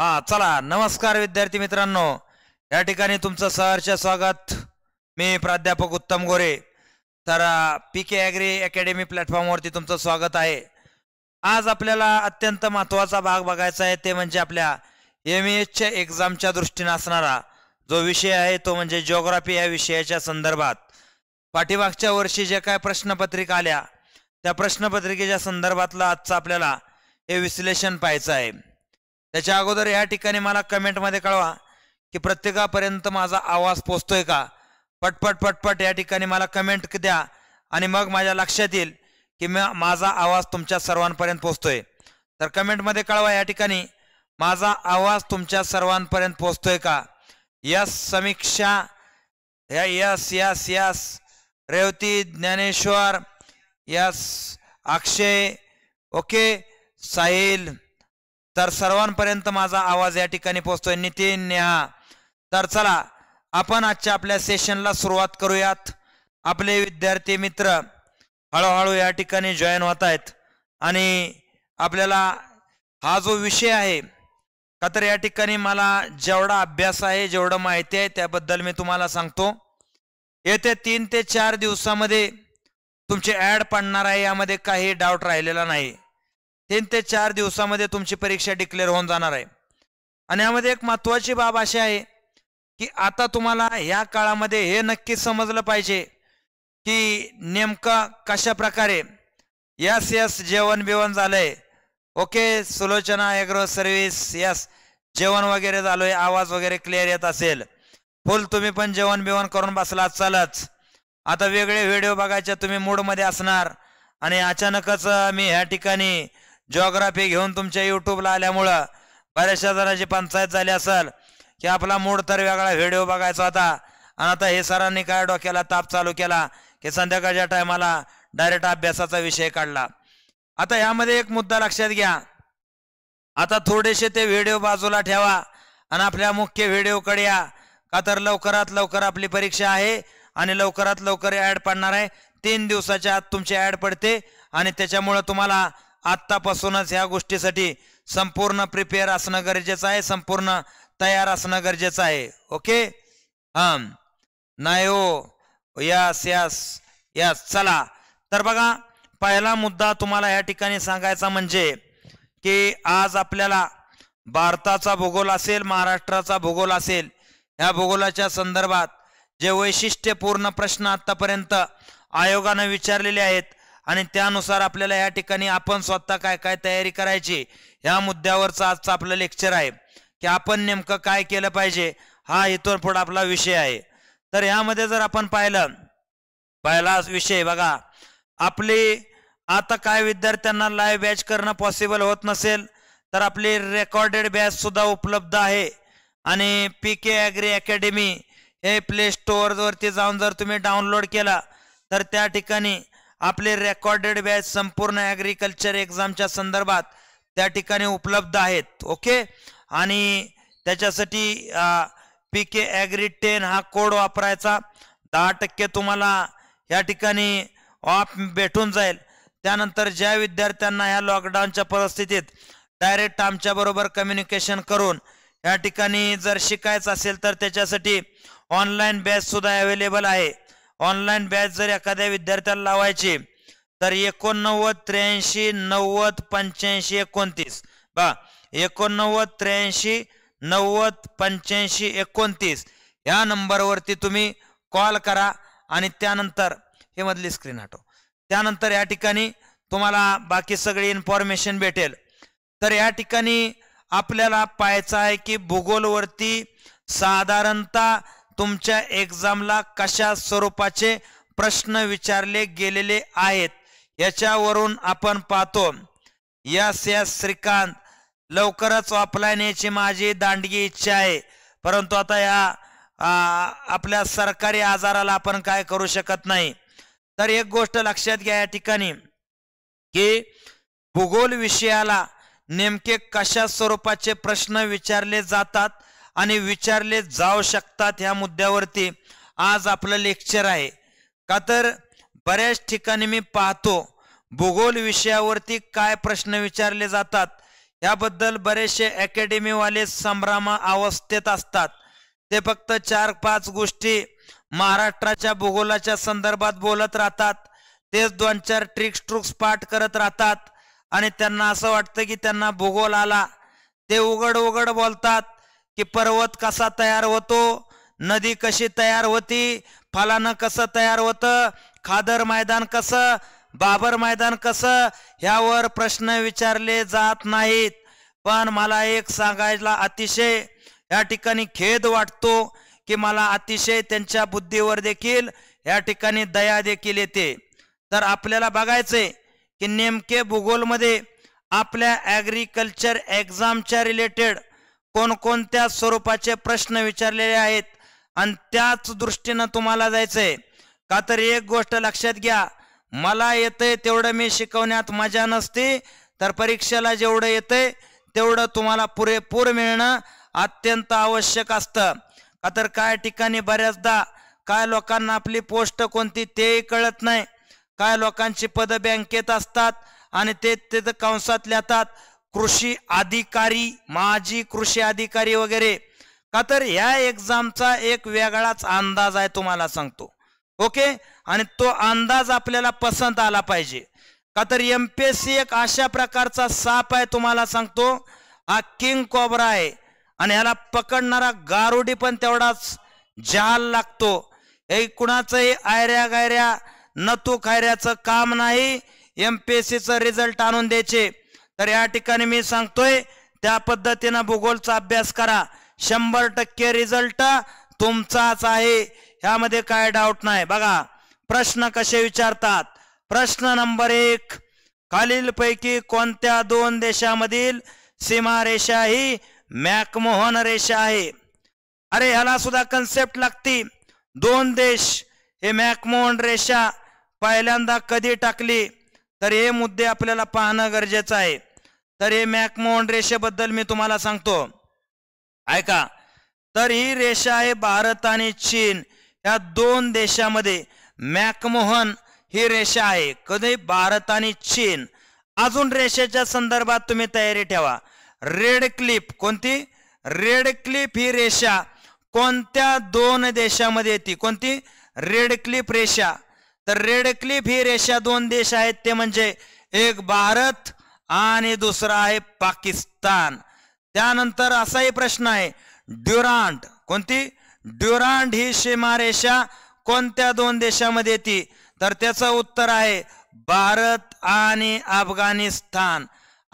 हा चला नमस्कार विद्यार्थी मित्रांनो या ठिकाणी तुमचं सहर्ष स्वागत मी प्राध्यापक उत्तम गोरे तर पी के ॲग्री अकॅडमी प्लॅटफॉर्मवरती तुमचं स्वागत आहे आज आपल्याला अत्यंत महत्त्वाचा भाग बघायचा आहे ते म्हणजे आपल्या एम एचच्या e एक्झामच्या दृष्टीने असणारा जो विषय आहे तो म्हणजे जिओग्राफी या विषयाच्या संदर्भात पाठीमागच्या वर्षी जे काय प्रश्नपत्रिका आल्या त्या प्रश्नपत्रिकेच्या संदर्भातला आजचं आपल्याला हे विश्लेषण पाहायचं आहे त्याच्या अगोदर या ठिकाणी मला कमेंटमध्ये कळवा की प्रत्येकापर्यंत माझा आवाज पोचतोय का पटपट पटपट या ठिकाणी मला कमेंट द्या आणि मग माझ्या लक्षात येईल की माझा आवाज तुमच्या सर्वांपर्यंत पोचतोय तर कमेंटमध्ये कळवा या ठिकाणी माझा आवाज तुमच्या सर्वांपर्यंत पोचतोय का यस समीक्षा या yes yes yes Revati Dnyaneshwar yes Akshay okay Sahil तर सर्वांपर्यंत माझा आवाज या ठिकाणी पोहोचतोय नितीन नेहा तर चला आपण आजच्या आपल्या सेशनला सुरुवात करूयात आपले विद्यार्थी मित्र हळूहळू या ठिकाणी जॉईन होत आहेत आणि आपल्याला हा जो विषय आहे का तर या ठिकाणी मला जेवढा अभ्यास आहे जेवढं माहिती आहे त्याबद्दल मी तुम्हाला सांगतो येत्या तीन ते चार दिवसामध्ये तुमचे ॲड पडणार आहे यामध्ये काही डाऊट राहिलेला नाही तीन ते चार दिवसामध्ये तुमची परीक्षा डिक्लेअर होऊन जाणार आहे आणि यामध्ये एक महत्वाची बाब अशी आहे की आता तुम्हाला या काळामध्ये हे नक्कीच समजलं पाहिजे की नेमका कशा प्रकारे यस यस जेवण बिवण झालंय okay Sulochana agro service yes जेवण वगैरे झालोय आवाज वगैरे क्लिअर येत असेल फुल तुम्ही पण जेवण बिवण करून बसला चालच आता वेगळे व्हिडिओ बघायचे तुम्ही मूडमध्ये असणार आणि अचानकच मी ह्या ठिकाणी जॉग्राफी घेऊन तुमच्या यूट्यूबला आल्यामुळं बऱ्याचशा जणांची पंचायत झाली असेल की आपला मूड तर वेगळा व्हिडिओ बघायचा होता आणि आता हे सरांनी काय डोक्याला ताप चालू केला की संध्याकाळच्या टायमाला डायरेक्ट अभ्यासाचा विषय काढला आता यामध्ये एक मुद्दा लक्षात घ्या आता थोडेसे ते व्हिडिओ बाजूला ठेवा आणि आपल्या मुख्य व्हिडिओकडे या का तर लवकरात लवकर आपली परीक्षा आहे आणि लवकरात लवकर ॲड पडणार आहे तीन दिवसाच्या आत तुमची ॲड पडते आणि त्याच्यामुळं तुम्हाला आत्तापासूनच ह्या गोष्टीसाठी संपूर्ण प्रिपेअर असणं गरजेचं आहे संपूर्ण तयार असणं गरजेचं आहे ओके हां नाही हो यस यास यास चला तर बघा पहिला मुद्दा तुम्हाला या ठिकाणी सांगायचा म्हणजे की आज आपल्याला भारताचा भूगोल असेल महाराष्ट्राचा भूगोल असेल ह्या भूगोलाच्या संदर्भात जे वैशिष्ट्यपूर्ण प्रश्न आतापर्यंत आयोगानं विचारलेले आहेत आणि त्यानुसार आपल्याला या ठिकाणी आपण स्वतः काय काय तयारी करायची या मुद्द्यावरचं आजचं आपलं लेक्चर आहे की आपण नेमकं काय केलं पाहिजे हा इथून पुढे आपला विषय आहे तर यामध्ये जर आपण पाहिलं पहिला विषय बघा आपली आता काय विद्यार्थ्यांना लाईव्ह बॅच करणं पॉसिबल होत नसेल तर आपली रेकॉर्डेड बॅच सुद्धा उपलब्ध आहे आणि पी के ॲग्री अकॅडमी हे प्ले स्टोअरवरती जाऊन जर तुम्ही डाउनलोड केला तर त्या ठिकाणी आपले रेकॉर्डेड बॅच संपूर्ण ॲग्रीकल्चर एक्झामच्या संदर्भात त्या ठिकाणी उपलब्ध आहेत ओके आणि त्याच्यासाठी पी के ॲग्री टेन हा कोड वापरायचा दहा टक्के तुम्हाला या ठिकाणी ऑफ भेटून जाईल त्यानंतर ज्या विद्यार्थ्यांना ह्या लॉकडाऊनच्या परिस्थितीत डायरेक्ट आमच्याबरोबर कम्युनिकेशन करून या ठिकाणी जर शिकायचं असेल तर त्याच्यासाठी ऑनलाईन बॅचसुद्धा अवेलेबल आहे ऑनलाईन बॅच जर एखाद्या विद्यार्थ्याला लावायची तर एकोणनव्वद त्र्याऐंशी नव्वद पंच्याऐंशी एकोणतीस बा एकोणनव्वद त्र्याऐंशी नव्वद पंच्याऐंशी एकोणतीस या नंबरवरती तुम्ही कॉल करा आणि त्यानंतर हे मधली स्क्रीन हटव त्यानंतर या ठिकाणी तुम्हाला बाकी सगळी इन्फॉर्मेशन भेटेल तर या ठिकाणी आपल्याला पाहायचं आहे की भूगोलवरती साधारणतः तुमच्या एक्झामला कशा स्वरूपाचे प्रश्न विचारले गेलेले आहेत याच्यावरून आपण पाहतो यस यस श्रीकांत लवकरच ऑफलाईन याची माझी दांडगी इच्छा आहे परंतु आता या आपल्या सरकारी आजाराला आपण काय करू शकत नाही तर एक गोष्ट लक्षात घ्या या ठिकाणी की भूगोल विषयाला नेमके कशा स्वरूपाचे प्रश्न विचारले जातात आणि विचारले जाऊ शकतात ह्या मुद्द्यावरती आज आपलं लेक्चर आहे का तर बऱ्याच ठिकाणी मी पाहतो भूगोल विषयावरती काय प्रश्न विचारले जातात याबद्दल बरेचसे अकॅडमीवाले संभ्रमा अवस्थेत असतात ते फक्त चार पाच गोष्टी महाराष्ट्राच्या भूगोलाच्या संदर्भात बोलत राहतात तेच दोन चार ट्रिक्स ट्रुक्स पाठ करत राहतात आणि त्यांना असं वाटतं की त्यांना भूगोल आला ते उघड उघड बोलतात की पर्वत कसा तयार होतो नदी कशी तयार होती फलानं कसं तयार होतं खादर मैदान कसं बाबर मैदान कसं ह्यावर प्रश्न विचारले जात नाहीत पण मला एक सांगायला अतिशय या ठिकाणी खेद वाटतो की मला अतिशय त्यांच्या बुद्धीवर देखील या ठिकाणी दया देखील येते तर आपल्याला बघायचंय की नेमके भूगोलमध्ये आपल्या ॲग्रिकल्चर एक्झामच्या रिलेटेड कोणकोणत्या स्वरूपाचे प्रश्न विचारलेले आहेत आणि त्याच दृष्टीनं तुम्हाला जायचंय का तर एक गोष्ट लक्षात घ्या मला येते तेवढं मी शिकवण्यात मजा नसते तर परीक्षेला जेवढं येते तेवढं तुम्हाला पुरेपूर मिळणं अत्यंत आवश्यक असतं का तर काय ठिकाणी बऱ्याचदा काय लोकांना आपली पोस्ट कोणती तेही कळत नाही काय लोकांची पद बँकेत असतात आणि ते तिथं कंसात लिहतात कृषी अधिकारी माजी कृषी अधिकारी वगैरे का तर ह्या एक्झामचा एक वेगळाच अंदाज आहे तुम्हाला सांगतो ओके आणि तो अंदाज आपल्याला पसंत आला पाहिजे का तर एम पी एस सी एक अशा प्रकारचा साप आहे तुम्हाला सांगतो हा किंग कॉबरा आहे आणि ह्याला पकडणारा गारुडी पण तेवढाच जहाल लागतो हे कुणाचंही आयऱ्या गायऱ्या नतू खायऱ्याचं काम नाही एम पी एस रिझल्ट आणून द्यायचे तर या ठिकाणी मी सांगतोय त्या पद्धतीनं भूगोलचा अभ्यास करा शंभर टक्के रिझल्ट तुमचाच आहे ह्यामध्ये काय डाऊट नाही बघा प्रश्न कसे विचारतात प्रश्न नंबर एक खालीलपैकी कोणत्या दोन देशामधील रेषा ही मॅकमोहन रेषा आहे अरे ह्याला सुद्धा कन्सेप्ट लागती दोन देश हे मॅकमोहन रेषा पहिल्यांदा कधी टाकली तर हे मुद्दे आपल्याला पाहणं गरजेचं आहे तर हे मॅकमोहन रेषेबद्दल मी तुम्हाला सांगतो ऐका तर ही रेषा आहे भारत आणि चीन या दोन देशामध्ये मॅकमोहन ही रेषा आहे कधी भारत आणि चीन अजून रेषेच्या संदर्भात तुम्ही तयारी ठेवा रेड क्लिप कोणती रेड क्लिप ही रेषा कोणत्या दोन देशामध्ये येते कोणती रेड क्लिप रेषा तर रेड क्लिप ही रेषा दोन देश आहेत ते म्हणजे एक भारत आणि दुसरा आहे पाकिस्तान त्यानंतर असाही प्रश्न आहे ड्युरांट कोणती ड्युरांट ही सीमारेषा कोणत्या दोन देशामध्ये येते तर त्याचं उत्तर आहे भारत आणि अफगाणिस्तान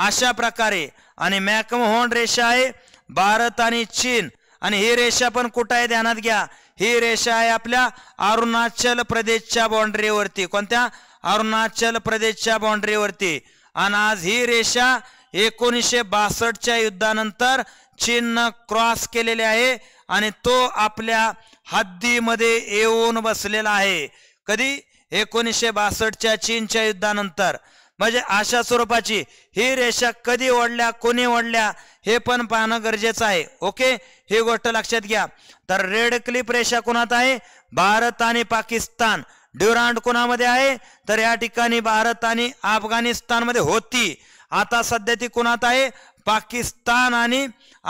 अशा प्रकारे आणि मॅकमोहन रेषा आहे भारत आणि चीन आणि ही रेषा पण कुठं आहे ध्यानात घ्या ही रेषा आहे आपल्या अरुणाचल प्रदेशच्या बाँड्रीवरती कोणत्या अरुणाचल प्रदेशच्या बाँड्रीवरती आणि आज ही रेषा एकोणीसशे बासष्टच्या युद्धानंतर चीननं क्रॉस केलेले आहे आणि तो आपल्या हद्दीमध्ये येऊन बसलेला आहे कधी एकोणीसशे बासष्टच्या चीनच्या युद्धानंतर म्हणजे अशा स्वरूपाची ही रेषा कधी ओढल्या कोणी ओढल्या हे पण पाहणं गरजेचं आहे ओके ही गोष्ट लक्षात घ्या तर रेड क्लिप रेषा कोणात आहे भारत आणि पाकिस्तान ड्युरांड कोणामध्ये आहे तर या ठिकाणी भारत आणि अफगाणिस्तानमध्ये होती आता सध्या ती कोणात आहे पाकिस्तान आणि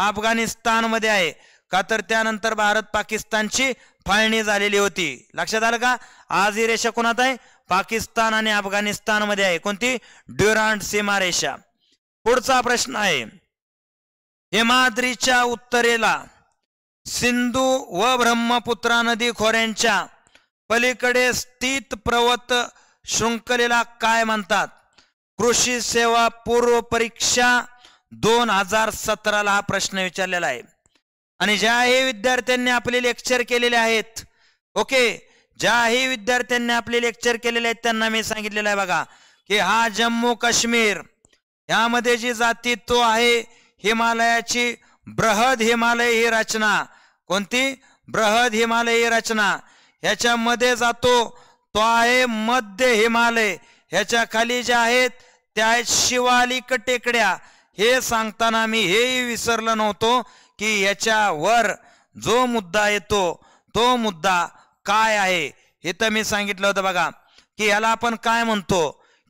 अफगाणिस्तानमध्ये आहे का तर त्यानंतर भारत पाकिस्तानची फाळणी झालेली होती लक्षात आलं का आज ही रेषा कोणात आहे पाकिस्तान आणि अफगाणिस्तानमध्ये आहे कोणती ड्युरांड सीमा रेषा पुढचा प्रश्न आहे हेमाद्रीच्या उत्तरेला सिंधू व ब्रह्मपुत्रा नदी खोऱ्यांच्या पलीकडे स्थित प्रवत शृंखलेला काय म्हणतात कृषी सेवा पूर्व परीक्षा दोन हजार सतराला हा प्रश्न विचारलेला आहे आणि ज्याही विद्यार्थ्यांनी आपले लेक्चर केलेले आहेत ओके ज्याही विद्यार्थ्यांनी आपले लेक्चर केलेले आहेत त्यांना मी सांगितलेलं आहे बघा की हा जम्मू काश्मीर यामध्ये जी जाती तो आहे हिमालयाची बृहद हिमालय ही रचना कोणती बृहद हिमालय ही रचना ह्याच्यामध्ये जातो तो आहे मध्य हिमालय ह्याच्या खाली ज्या आहेत त्या आहेत शिवालिक टेकड्या हे सांगताना मी हेही विसरलं नव्हतो की याच्यावर जो मुद्दा येतो तो मुद्दा काय आहे हे तर मी सांगितलं होतं बघा की याला आपण काय म्हणतो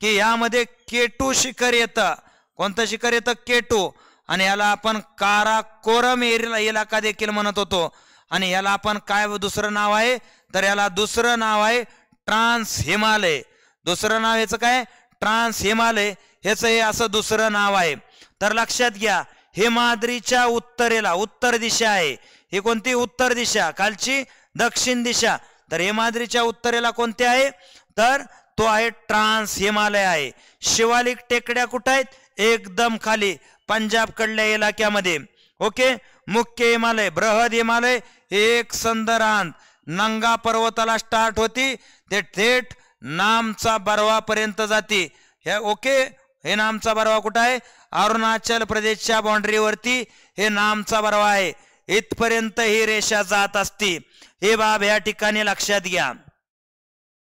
की यामध्ये केटू शिखर येतं कोणतं शिखर येतं केटू आणि याला आपण काराकोरम एरिया इलाका देखील म्हणत होतो आणि याला आपण काय दुसरं नाव आहे तर याला दुसरं नाव आहे ट्रान्स हिमालय दुसरं नाव याचं काय ट्रान्स हिमालय ह्याचं हे असं दुसरं नाव आहे तर लक्षात घ्या हिमाद्रीच्या उत्तरेला उत्तर दिशा आहे ही कोणती उत्तर दिशा कालची दक्षिण दिशा तर हेमाद्रीच्या उत्तरेला कोणते आहे तर तो आहे ट्रान्स हिमालय आहे शिवालिक टेकड्या कुठं आहेत एकदम खाली पंजाबकडल्या इलाक्यामध्ये ओके मुख्य हिमालय बृहद हिमालय एक संदरान नंगा पर्वताला स्टार्ट होती ते थेट नामचा पर्यंत जाते हे ओके हे नामचा बरवा कुठं आहे अरुणाचल प्रदेशच्या बाँड्रीवरती हे नामचा बरवा आहे इथपर्यंत ही रेषा जात असते हे बाब या ठिकाणी लक्षात घ्या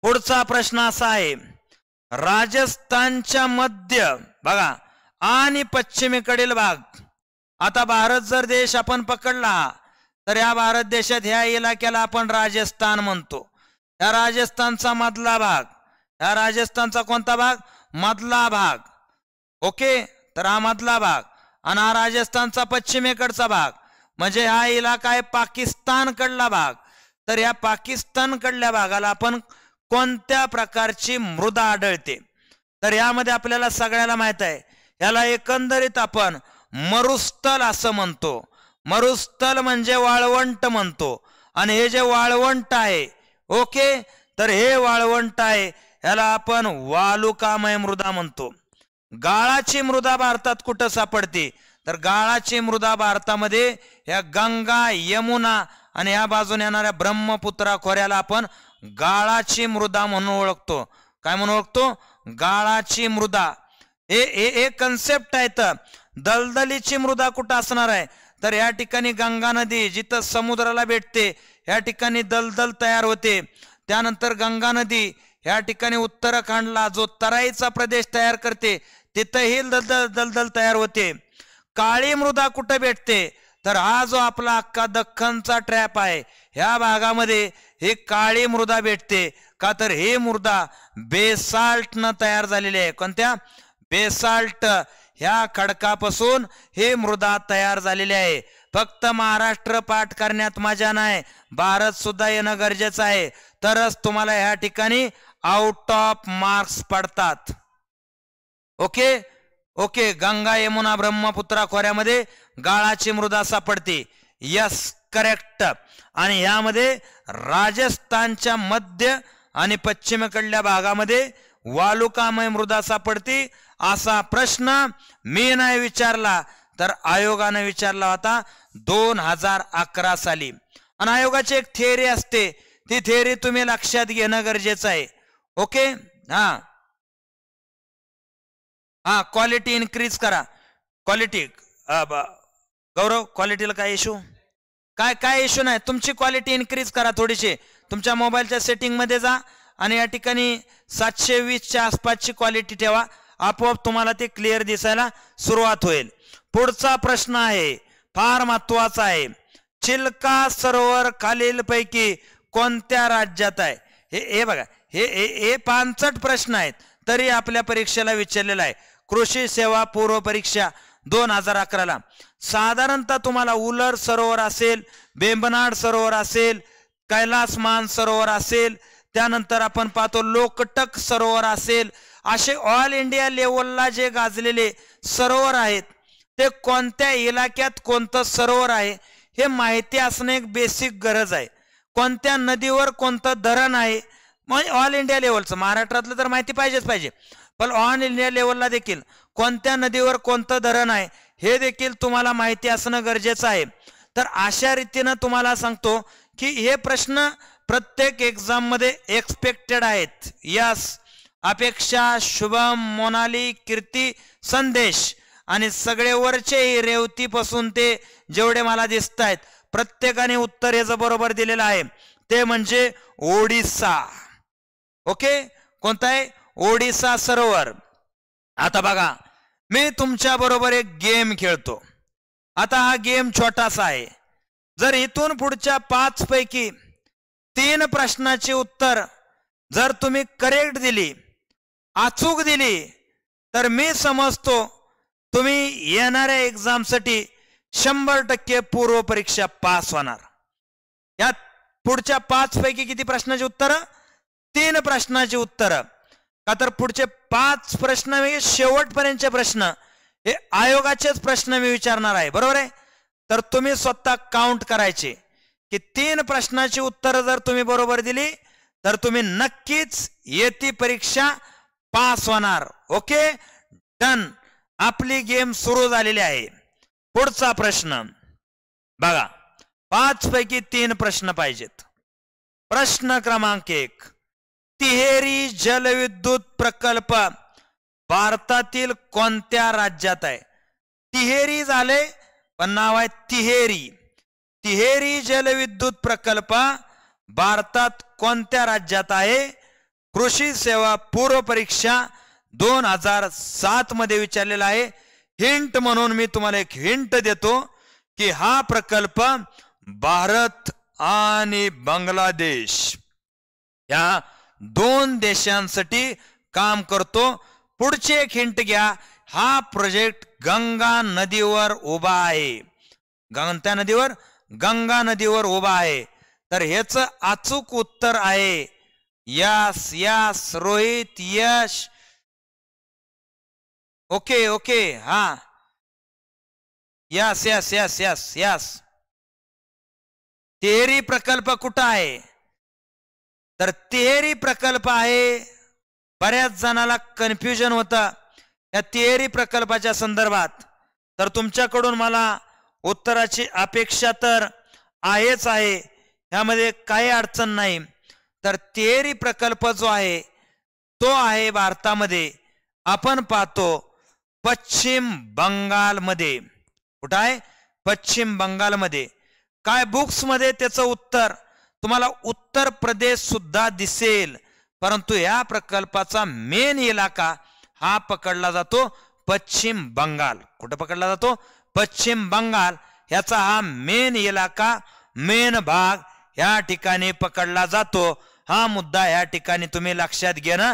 पुढचा प्रश्न असा आहे राजस्थानच्या मध्य बघा आणि पश्चिमेकडील भाग आता भारत जर देश आपण पकडला तर या भारत देशात ह्या इलाक्याला आपण राजस्थान म्हणतो या राजस्थानचा मधला भाग या राजस्थानचा कोणता भाग मधला भाग ओके तर हा मधला भाग आणि हा राजस्थानचा पश्चिमेकडचा भाग म्हणजे हा इलाका आहे पाकिस्तानकडला भाग तर या पाकिस्तानकडल्या भागाला आपण कोणत्या प्रकारची मृदा आढळते तर यामध्ये आपल्याला सगळ्याला माहित आहे याला एकंदरीत आपण मरुस्थल असं म्हणतो मरुस्थल म्हणजे वाळवंट म्हणतो आणि हे जे वाळवंट आहे ओके तर हे वाळवंट आहे ह्याला आपण वालुकामय मृदा म्हणतो गाळाची मृदा भारतात कुठं सापडते तर गाळाची मृदा भारतामध्ये ह्या गंगा यमुना आणि ह्या बाजून येणाऱ्या ब्रह्मपुत्रा खोऱ्याला आपण गाळाची मृदा म्हणून ओळखतो काय म्हणून ओळखतो गाळाची मृदा हे कन्सेप्ट कन्सेप्ट आहेत दलदलीची मृदा कुठं असणार आहे तर या ठिकाणी गंगा नदी जिथं समुद्राला भेटते या ठिकाणी दलदल तयार होते त्यानंतर गंगा नदी या ठिकाणी उत्तराखंडला जो तराईचा प्रदेश तयार करते तिथंही दलदल दलदल तयार होते काळी मृदा कुठं भेटते तर हा जो आपला अख्खा दख्खनचा ट्रॅप आहे ह्या भागामध्ये ही काळी मृदा भेटते का तर ही मृदा बेसाल्ट तयार झालेली आहे कोणत्या बेसाल्ट ह्या खडकापासून हे मृदा तयार झालेले आहे फक्त महाराष्ट्र पाठ करण्यात मजा नाही भारत सुद्धा येणं गरजेचं आहे तरच तुम्हाला ह्या ठिकाणी आउट ऑफ मार्क्स पडतात ओके ओके गंगा यमुना ब्रह्मपुत्रा खोऱ्यामध्ये गाळाची मृदा सापडते यस करेक्ट आणि यामध्ये राजस्थानच्या मध्य आणि पश्चिमेकडल्या भागामध्ये वालुकामय मृदा सापडते असा प्रश्न मी नाही विचारला तर आयोगाने विचारला होता दोन हजार अकरा साली आणि आयोगाची एक थिअरी असते ती थिअरी तुम्ही लक्षात घेणं गरजेचं आहे ओके हा हा क्वालिटी इन्क्रीज करा क्वालिटी गौरव क्वालिटीला काय इश्यू काय काय इश्यू नाही तुमची क्वालिटी इन्क्रीज करा थोडीशी तुमच्या मोबाईलच्या सेटिंगमध्ये जा आणि या ठिकाणी सातशे वीसच्या आसपासची क्वालिटी ठेवा आपोआप तुम्हाला ते क्लिअर दिसायला सुरुवात होईल पुढचा प्रश्न आहे फार महत्वाचा आहे चिल्का सरोवर पैकी कोणत्या राज्यात आहे हे हे बघा हे हे पानसट प्रश्न आहेत तरी आपल्या परीक्षेला विचारलेला आहे कृषी सेवा पूर्व परीक्षा दोन हजार अकराला साधारणतः तुम्हाला उलर सरोवर असेल बेंबनाड सरोवर असेल कैलास मान सरोवर असेल त्यानंतर आपण पाहतो लोकटक सरोवर असेल असे ऑल इंडिया लेवलला जे गाजलेले सरोवर आहेत ते कोणत्या इलाक्यात कोणतं सरोवर आहे हे माहिती असणं एक बेसिक गरज आहे कोणत्या नदीवर कोणतं धरण आहे म्हणजे ऑल इंडिया लेवलचं महाराष्ट्रातलं तर माहिती पाहिजेच पाहिजे पण ऑल इंडिया लेवलला देखील कोणत्या नदीवर कोणतं धरण आहे हे देखील तुम्हाला माहिती असणं गरजेचं आहे तर अशा रीतीनं तुम्हाला सांगतो की हे प्रश्न प्रत्येक एक्झाममध्ये एक्सपेक्टेड आहेत यस अपेक्षा शुभम मोनाली कीर्ती संदेश आणि सगळे वरचेही रेवतीपासून ते जेवढे मला दिसत आहेत प्रत्येकाने उत्तर याचं बरोबर दिलेलं आहे ते म्हणजे ओडिसा ओके कोणता आहे ओडिसा सरोवर आता बघा मी तुमच्या बरोबर एक गेम खेळतो आता हा गेम छोटासा आहे जर इथून पुढच्या पाच पैकी तीन प्रश्नाचे उत्तर जर तुम्ही करेक्ट दिली अचूक दिली तर मी समजतो तुम्ही येणाऱ्या एक्झामसाठी शंभर टक्के पूर्व परीक्षा पास होणार यात पुढच्या पाच पैकी किती प्रश्नाची उत्तरं तीन प्रश्नाची उत्तर का तर पुढचे पाच प्रश्न म्हणजे शेवटपर्यंतचे प्रश्न हे आयोगाचेच प्रश्न मी विचारणार आहे बरोबर आहे तर तुम्ही स्वतः काउंट करायचे की तीन प्रश्नाची उत्तरं जर तुम्ही बरोबर दिली तर तुम्ही नक्कीच येती परीक्षा पास होणार ओके डन आपली गेम सुरू झालेली आहे पुढचा प्रश्न बघा पाच पैकी तीन प्रश्न पाहिजेत प्रश्न क्रमांक एक तिहेरी जलविद्युत प्रकल्प भारतातील कोणत्या राज्यात आहे तिहेरी झाले पण नाव आहे तिहेरी तिहेरी जलविद्युत प्रकल्प भारतात कोणत्या राज्यात आहे कृषी सेवा पूर्व परीक्षा दोन हजार सात मध्ये विचारलेला आहे हिंट म्हणून मी तुम्हाला एक हिंट देतो की हा प्रकल्प भारत आणि बांगलादेश या दोन देशांसाठी काम करतो पुढचे एक हिंट घ्या हा प्रोजेक्ट गंगा नदीवर उभा आहे गंगा नदीवर गंगा नदीवर उभा आहे तर ह्याचं अचूक उत्तर आहे yes yes Rohit Yash okay okay हा yes yes yes yes yes तेरी प्रकल्प कुठं आहे तर तेरी प्रकल्प आहे बऱ्याच जणाला कन्फ्युजन होतं या तिहेरी प्रकल्पाच्या संदर्भात तर तुमच्याकडून मला उत्तराची अपेक्षा तर आहेच आहे ह्यामध्ये काही अडचण नाही तर तेरी प्रकल्प जो आहे तो आहे भारतामध्ये आपण पाहतो पश्चिम बंगालमध्ये कुठं आहे पश्चिम बंगालमध्ये काय बुक्समध्ये त्याचं उत्तर तुम्हाला उत्तर प्रदेश सुद्धा दिसेल परंतु या प्रकल्पाचा मेन इलाका हा पकडला जातो पश्चिम बंगाल कुठं पकडला जातो पश्चिम बंगाल याचा हा मेन इलाका मेन भाग या ठिकाणी पकडला जातो हा मुद्दा या ठिकाणी तुम्ही लक्षात घेणं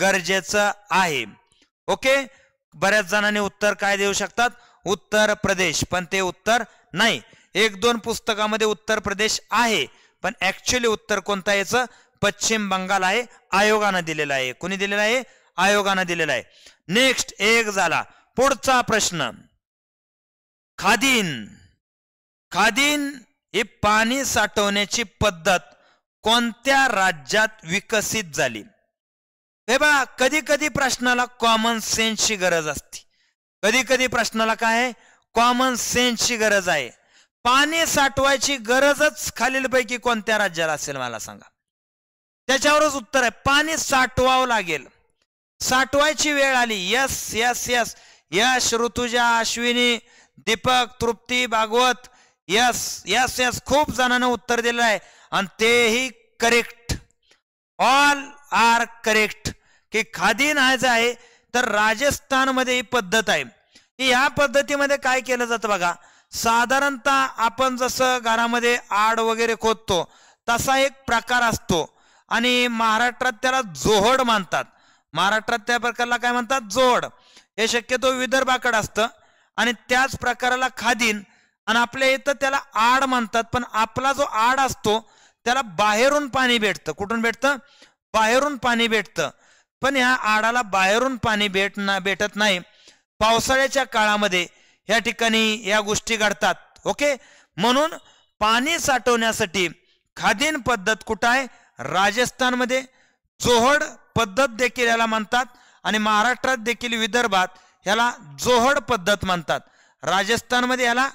गरजेचं आहे ओके बऱ्याच जणांनी उत्तर काय देऊ शकतात उत्तर प्रदेश पण ते उत्तर नाही एक दोन पुस्तकामध्ये उत्तर प्रदेश आहे पण ऍक्च्युली उत्तर कोणता याचं पश्चिम बंगाल आहे आयोगानं दिलेलं आहे कोणी दिलेलं आहे आयोगानं दिलेलं आहे नेक्स्ट एक झाला पुढचा प्रश्न खादीन खादीन ही पाणी साठवण्याची पद्धत कोणत्या राज्यात विकसित झाली हे बघा कधी कधी प्रश्नाला कॉमन सेन्सची गरज असते कधी कधी प्रश्नाला काय कॉमन सेन्सची गरज आहे पाणी साठवायची गरजच खालीलपैकी कोणत्या राज्याला असेल मला सांगा त्याच्यावरच उत्तर आहे पाणी साठवावं लागेल साठवायची वेळ आली yes yes yes Yash Rutuja Ashwini Deepak Trupti Bhagwat yes yes yes खूप जणांना उत्तर दिलं आहे आणि तेही करेक्ट ऑल आर करेक्ट की खादी न्हायचं आहे तर राजस्थानमध्ये ही पद्धत आहे की ह्या पद्धतीमध्ये काय केलं जातं बघा साधारणतः आपण जसं घरामध्ये आड वगैरे खोदतो तसा एक प्रकार असतो आणि महाराष्ट्रात त्याला जोहड मानतात महाराष्ट्रात त्या प्रकारला काय म्हणतात जोड हे शक्यतो विदर्भाकडे असतं आणि त्याच प्रकाराला खादीन आणि आपल्या इथं त्याला आड मानतात पण आपला जो आड असतो त्याला बाहेरून पाणी भेटतं कुठून भेटतं बाहेरून पाणी भेटतं पण ह्या आडाला बाहेरून पाणी भेट ना भेटत नाही पावसाळ्याच्या काळामध्ये या ठिकाणी या गोष्टी घडतात ओके म्हणून पाणी साठवण्यासाठी खादीन पद्धत कुठं आहे राजस्थानमध्ये जोहड पद्धत देखील याला म्हणतात आणि महाराष्ट्रात देखील विदर्भात याला जोहड पद्धत म्हणतात राजस्थानमध्ये याला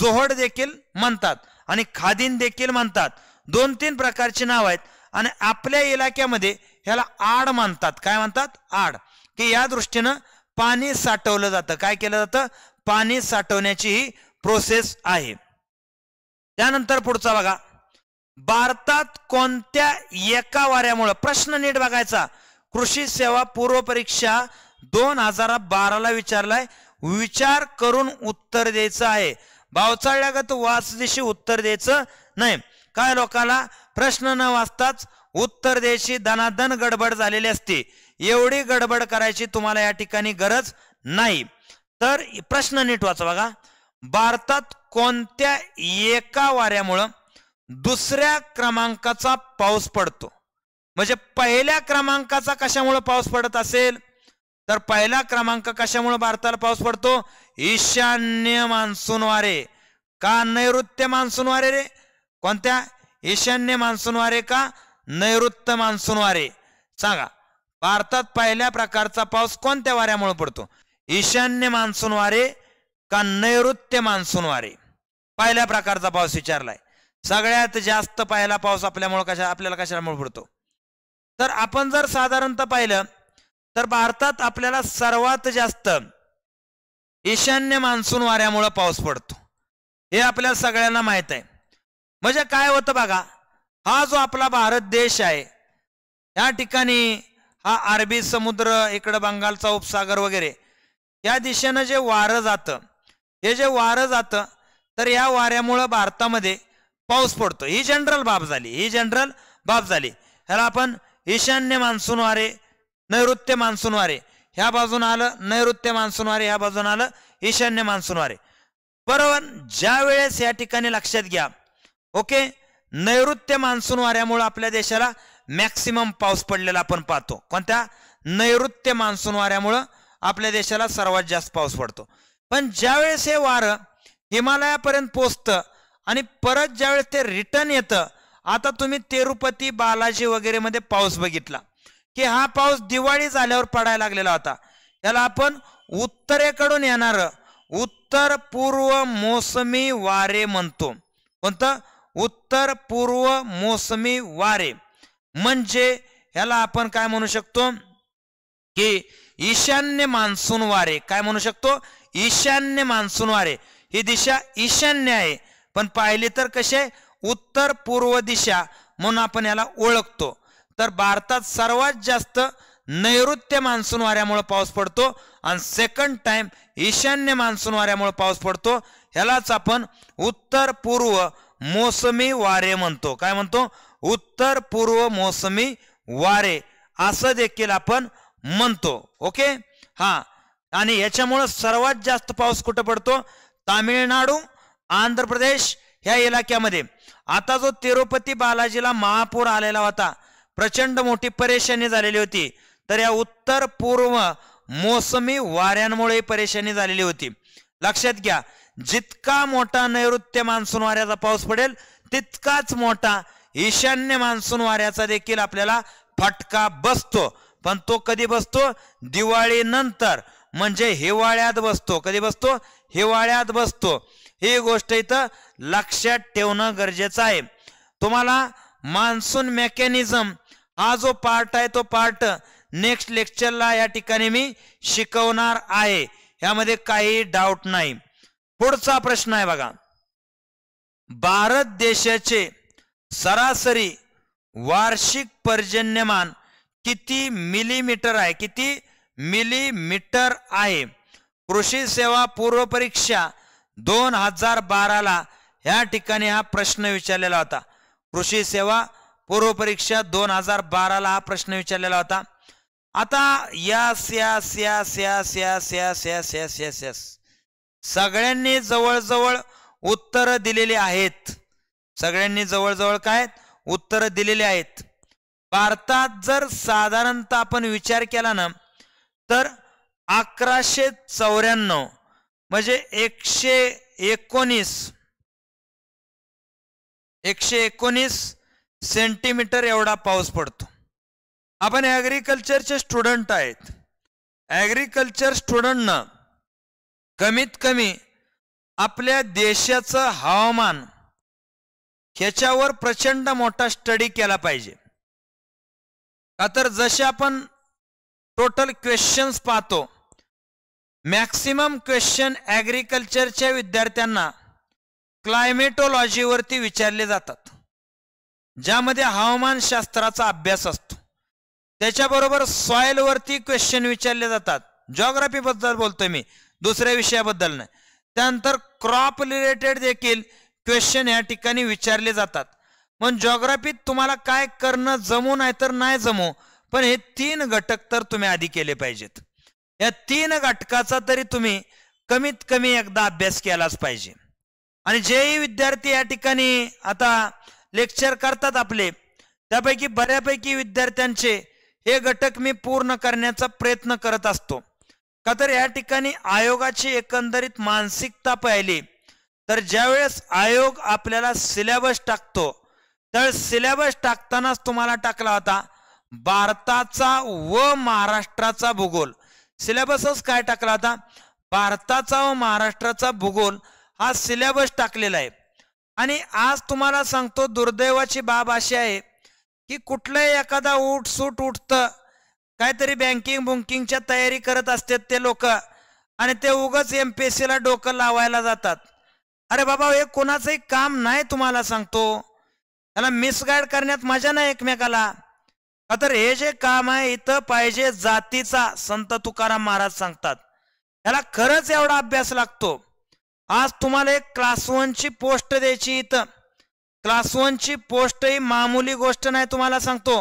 जोहड देखील म्हणतात आणि खादीन देखील म्हणतात दोन तीन प्रकारची नाव आहेत आणि आपल्या इलाक्यामध्ये ह्याला आड मानतात काय म्हणतात आड की या दृष्टीनं पाणी साठवलं जातं काय केलं जातं पाणी साठवण्याची ही प्रोसेस आहे त्यानंतर पुढचा बघा भारतात कोणत्या एका वाऱ्यामुळं प्रश्न नीट बघायचा कृषी सेवा पूर्व परीक्षा दोन हजार बाराला विचारलाय विचार करून उत्तर द्यायचं आहे भावचाळल्यागत वाच दिशी उत्तर द्यायचं नाही काय लोकांना प्रश्न न वाचताच उत्तर द्यायची धनाधन गडबड झालेली असते एवढी गडबड करायची तुम्हाला या ठिकाणी गरज नाही तर प्रश्न नीट वाचा बघा भारतात कोणत्या एका वाऱ्यामुळं दुसऱ्या क्रमांकाचा पाऊस पडतो म्हणजे पहिल्या क्रमांकाचा कशामुळे पाऊस पडत असेल तर पहिला क्रमांक कशामुळे भारताला पाऊस पडतो ईशान्य मान्सून वारे का नैऋत्य मान्सून वारे रे कोणत्या ईशान्य मान्सूनवारे का नैऋत्य मान्सूनवारे सांगा भारतात पहिल्या प्रकारचा पाऊस कोणत्या वाऱ्यामुळे पडतो ईशान्य मान्सून वारे का नैऋत्य मान्सून वारे पहिल्या प्रकारचा पाऊस विचारलाय सगळ्यात जास्त पहिला पाऊस आपल्यामुळे कशा आपल्याला कशामुळे पडतो तर आपण जर साधारणतः पाहिलं तर भारतात आपल्याला सर्वात जास्त ईशान्य मान्सून वाऱ्यामुळे पाऊस पडतो हे आपल्याला सगळ्यांना माहित आहे म्हणजे काय होतं बघा हा जो आपला भारत देश आहे या ठिकाणी हा अरबी समुद्र इकडं बंगालचा उपसागर वगैरे या दिशेनं जे वारं जातं हे जे वारं जातं तर या वाऱ्यामुळं भारतामध्ये पाऊस पडतो ही जनरल बाब झाली ही जनरल बाब झाली ह्याला आपण ईशान्य मान्सून वारे नैऋत्य मान्सून वारे ह्या बाजून आलं नैऋत्य मान्सून वारे ह्या बाजून आलं ईशान्य मान्सून वारे बरोबर ज्या वेळेस या ठिकाणी लक्षात घ्या ओके नैऋत्य मान्सून वाऱ्यामुळे आपल्या देशाला मॅक्सिमम पाऊस पडलेला आपण पाहतो कोणत्या नैऋत्य मान्सून वाऱ्यामुळं आपल्या देशाला सर्वात जास्त पाऊस पडतो पण ज्यावेळेस हे वारं हिमालयापर्यंत पोचतं आणि परत ज्यावेळेस ते रिटर्न येतं आता तुम्ही तिरुपती बालाजी वगैरे मध्ये पाऊस बघितला की हा पाऊस दिवाळी झाल्यावर पडायला लागलेला होता याला आपण उत्तरेकडून येणार उत्तर पूर्व मोसमी वारे म्हणतो कोणतं उत्तर पूर्व मोसमी वारे म्हणजे ह्याला आपण काय म्हणू शकतो की ईशान्य मान्सून वारे काय म्हणू शकतो ईशान्य मान्सून वारे ही दिशा ईशान्य आहे पण पाहिली तर कसे उत्तर पूर्व दिशा म्हणून आपण याला ओळखतो तर भारतात सर्वात जास्त नैऋत्य मान्सून वाऱ्यामुळे पाऊस पडतो आणि सेकंड टाइम ईशान्य मान्सून वाऱ्यामुळे पाऊस पडतो ह्यालाच आपण उत्तर पूर्व मोसमी वारे म्हणतो काय म्हणतो उत्तर पूर्व मोसमी वारे असं देखील आपण म्हणतो ओके हा आणि याच्यामुळं सर्वात जास्त पाऊस कुठं पडतो तामिळनाडू आंध्र प्रदेश ह्या इलाक्यामध्ये आता जो तिरुपती बालाजीला महापूर आलेला होता प्रचंड मोठी परेशानी झालेली होती तर या उत्तर पूर्व मोसमी वाऱ्यांमुळे परेशानी झालेली होती लक्षात घ्या जितका मोठा नैऋत्य मान्सून वाऱ्याचा पाऊस पडेल तितकाच मोठा ईशान्य मान्सून वाऱ्याचा देखील आपल्याला फटका बसतो पण तो कधी बसतो दिवाळीनंतर म्हणजे हिवाळ्यात बसतो कधी बसतो हिवाळ्यात बसतो ही गोष्ट इथं लक्षात ठेवणं गरजेचं आहे तुम्हाला मान्सून मेकॅनिझम हा जो पार्ट आहे तो पार्ट नेक्स्ट लेक्चरला या ठिकाणी मी शिकवणार आहे यामध्ये काही डाऊट नाही पुढचा प्रश्न आहे बघा भारत देशाचे सरासरी वार्षिक पर्जन्यमान किती मिलीमीटर आहे किती मिलीमीटर आहे कृषी सेवा पूर्व परीक्षा दोन हजार बाराला ह्या ठिकाणी हा प्रश्न विचारलेला होता कृषी सेवा पूर्व परीक्षा दोन हजार बाराला हा प्रश्न विचारलेला होता आता yes yes yes yes yes yes yes yes yes yes सगळ्यांनी जवळजवळ उत्तर दिलेली आहेत सगळ्यांनी जवळजवळ काय उत्तर दिलेले आहेत भारतात जर साधारणतः आपण विचार केला ना तर अकराशे चौऱ्याण्णव म्हणजे एकशे एकोणीस एकशे एकोणीस सेंटीमीटर एवढा पाऊस पडतो आपण ऍग्रिकल्चरचे स्टुडंट आहेत स्टुडंट स्टुडंटनं कमीत कमी आपल्या देशाचं हवामान ह्याच्यावर प्रचंड मोठा स्टडी केला पाहिजे का तर जसे आपण टोटल क्वेश्चन्स पाहतो मॅक्सिमम क्वेश्चन ॲग्रिकल्चरच्या विद्यार्थ्यांना क्लायमेटोलॉजीवरती विचारले जातात ज्यामध्ये हवामानशास्त्राचा अभ्यास असतो त्याच्याबरोबर सॉइलवरती क्वेश्चन विचारले जातात जॉग्राफीबद्दल बोलतोय मी दुसऱ्या विषयाबद्दल नाही त्यानंतर क्रॉप रिलेटेड देखील क्वेश्चन या ठिकाणी विचारले जातात मग जॉग्राफीत तुम्हाला काय करणं जमू नाही तर नाही जमू पण हे तीन घटक तर तुम्ही आधी केले पाहिजेत या तीन घटकाचा तरी तुम्ही कमीत कमी एकदा अभ्यास केलाच पाहिजे आणि जेही विद्यार्थी या ठिकाणी आता लेक्चर करतात आपले त्यापैकी बऱ्यापैकी विद्यार्थ्यांचे हे घटक मी पूर्ण करण्याचा प्रयत्न करत असतो का तर या ठिकाणी आयोगाची एकंदरीत मानसिकता पाहिली तर ज्यावेळेस आयोग आपल्याला सिलेबस टाकतो तर सिलेबस टाकतानाच तुम्हाला टाकला होता भारताचा व महाराष्ट्राचा भूगोल सिलेबसच काय टाकला होता भारताचा व महाराष्ट्राचा भूगोल हा सिलेबस टाकलेला आहे आणि आज तुम्हाला सांगतो दुर्दैवाची बाब अशी आहे की कुठलंही एखादा उठसूट उठतं काहीतरी बँकिंग बुंकिंगच्या तयारी करत असतात ते लोक आणि ते उगच एम पी एस डोकं लावायला जातात अरे बाबा हे कोणाचंही काम नाही तुम्हाला सांगतो त्याला मिसगाईड करण्यात मजा नाही एकमेकाला तर हे जे काम आहे इथं पाहिजे जातीचा संत तुकाराम महाराज सांगतात त्याला खरंच एवढा अभ्यास लागतो आज तुम्हाला एक क्लास वनची पोस्ट द्यायची इथं क्लास वनची पोस्ट ही मामूली गोष्ट नाही तुम्हाला सांगतो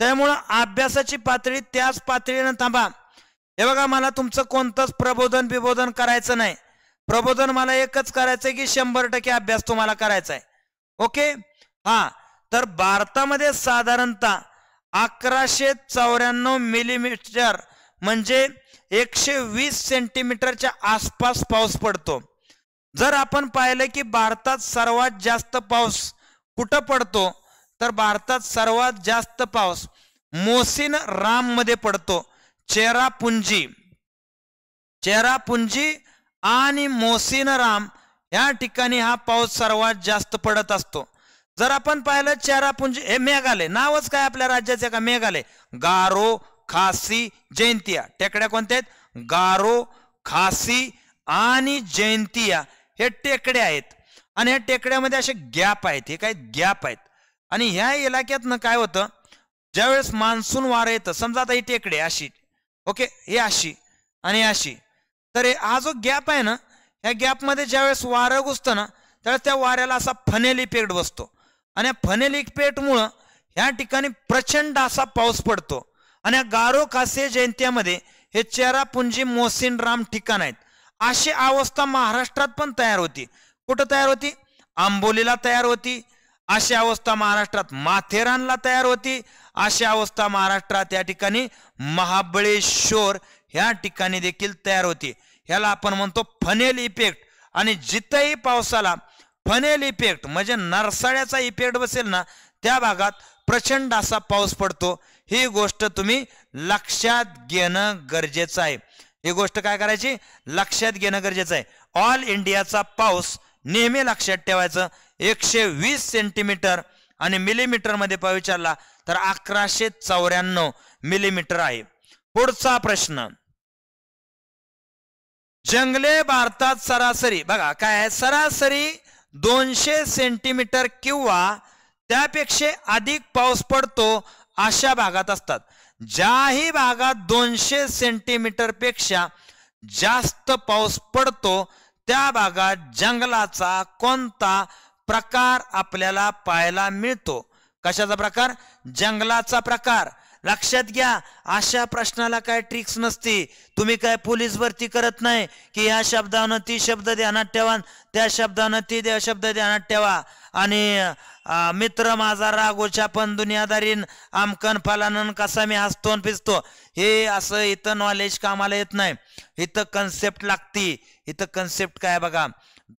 त्यामुळं अभ्यासाची पातळी त्याच पातळीनं थांबा हे बघा मला तुमचं कोणतंच प्रबोधन बिबोधन करायचं नाही प्रबोधन मला एकच करायचंय की शंभर टक्के अभ्यास तुम्हाला करायचा आहे ओके हा तर भारतामध्ये साधारणतः अकराशे चौऱ्याण्णव मिलीमीटर म्हणजे एकशे वीस सेंटीमीटरच्या आसपास पाऊस पडतो जर आपण पाहिलं की भारतात सर्वात जास्त पाऊस कुठं पडतो तर भारतात सर्वात जास्त पाऊस मोसिन राम मध्ये पडतो चेरापुंजी चेरापुंजी आणि मोसिन राम या ठिकाणी हा पाऊस सर्वात जास्त पडत असतो जर आपण पाहिलं चेरापुंजी हे मेघालय नावच काय आपल्या राज्याचे का मेघालय गारो खासी जयंतिया टेकड्या कोणत्या आहेत गारो खासी आणि जयंतिया हे टेकड्या आहेत आणि या टेकड्यामध्ये असे गॅप आहेत हे काय गॅप आहेत आणि ह्या इलाक्यातनं काय होतं ज्यावेळेस मान्सून वारं येतं समजा आता ही टेकडे अशी ओके हे अशी आणि अशी तर हे हा जो गॅप आहे ना ह्या गॅपमध्ये ज्यावेळेस वारं घुसतं ना त्यावेळेस त्या वाऱ्याला असा फनेल पेट बसतो आणि या फनेल इफेक्टमुळं ह्या ठिकाणी प्रचंड असा पाऊस पडतो आणि या गारो कासे जयंत्यामध्ये हे चेरापुंजी मोसिन राम ठिकाण आहेत अशी अवस्था महाराष्ट्रात पण तयार होती कुठं तयार होती आंबोलीला तयार होती अशी अवस्था महाराष्ट्रात माथेरानला तयार होती अशी अवस्था महाराष्ट्रात या ठिकाणी महाबळेश्वर ह्या ठिकाणी देखील तयार होती ह्याला आपण म्हणतो फनेल इफेक्ट आणि जिथंही पावसाला फनेल इफेक्ट म्हणजे नरसाळ्याचा इफेक्ट बसेल ना त्या भागात प्रचंड असा पाऊस पडतो ही गोष्ट तुम्ही लक्षात घेणं गरजेचं आहे ही गोष्ट काय करायची लक्षात घेणं गरजेचं आहे ऑल इंडियाचा पाऊस नेहमी लक्षात ठेवायचं एकशे वीस सेंटीमीटर आणि मिलीमीटर मिलीमीटरमध्ये विचारला तर अकराशे चौऱ्याण्णव मिलीमीटर आहे पुढचा प्रश्न जंगले भारतात सरासरी बघा काय आहे सरासरी दोनशे सेंटीमीटर किंवा त्यापेक्षा अधिक पाऊस पडतो अशा भागात असतात ज्याही भागात दोनशे सेंटीमीटर पेक्षा जास्त पाऊस पडतो त्या भागात जंगलाचा कोणता प्रकार आपल्याला पाहायला मिळतो कशाचा प्रकार जंगलाचा प्रकार लक्षात घ्या अशा प्रश्नाला काय ट्रिक्स नसते तुम्ही काय पोलीस भरती करत नाही की ह्या शब्दानं ती शब्द ध्यानात ठेवा त्या शब्दानं ती द्या शब्द ध्यानात ठेवा आणि मित्र माझा रागोच्या पण दुनियादारीन आमकन फलानन कसा मी हसतो पिसतो हे असं इथं नॉलेज कामाला येत नाही इथं कन्सेप्ट लागती इथं कन्सेप्ट काय बघा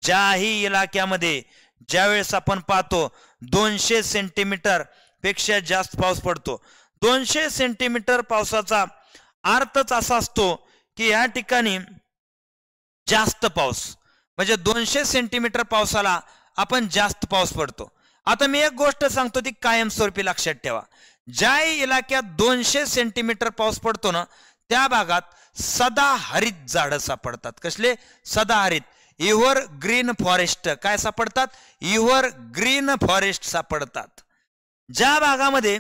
ज्याही इलाक्यामध्ये ज्यावेळेस आपण पाहतो दोनशे सेंटीमीटर पेक्षा जास्त पाऊस पडतो दोनशे सेंटीमीटर पावसाचा अर्थच असा असतो की या ठिकाणी जास्त पाऊस म्हणजे दोनशे सेंटीमीटर पावसाला आपण जास्त पाऊस पडतो आता मी एक गोष्ट सांगतो ती कायमस्वरूपी लक्षात ठेवा ज्या इलाक्यात दोनशे सेंटीमीटर पाऊस पडतो ना त्या भागात सदाहरित झाडं सापडतात कसले सदाहरित इव्हर ग्रीन फॉरेस्ट काय सापडतात इव्हर ग्रीन फॉरेस्ट सापडतात ज्या भागामध्ये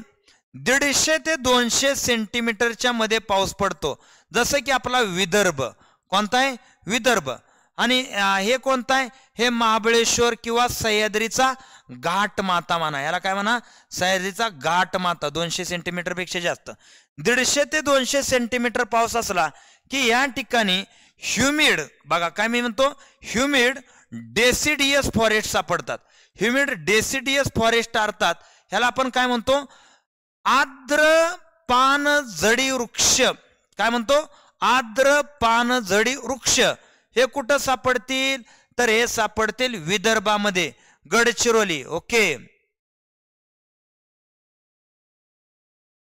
दीडशे ते दोनशे सेंटीमीटरच्या मध्ये पाऊस पडतो जसं की आपला विदर्भ कोणता आहे विदर्भ आणि हे कोणता आहे हे महाबळेश्वर किंवा सह्याद्रीचा घाट माता म्हणा याला काय म्हणा सह्याद्रीचा घाट माता दोनशे सेंटीमीटर पेक्षा जास्त दीडशे ते दोनशे सेंटीमीटर पाऊस असला की या ठिकाणी ह्युमिड बघा काय मी म्हणतो ह्युमिड डेसिडियस फॉरेस्ट सापडतात ह्युमिड डेसिडियस फॉरेस्ट अर्थात ह्याला आपण काय म्हणतो आर्द्र पान जडी वृक्ष काय म्हणतो आर्द्र पान जडी वृक्ष हे कुठं सापडतील तर हे सापडतील विदर्भामध्ये गडचिरोली ओके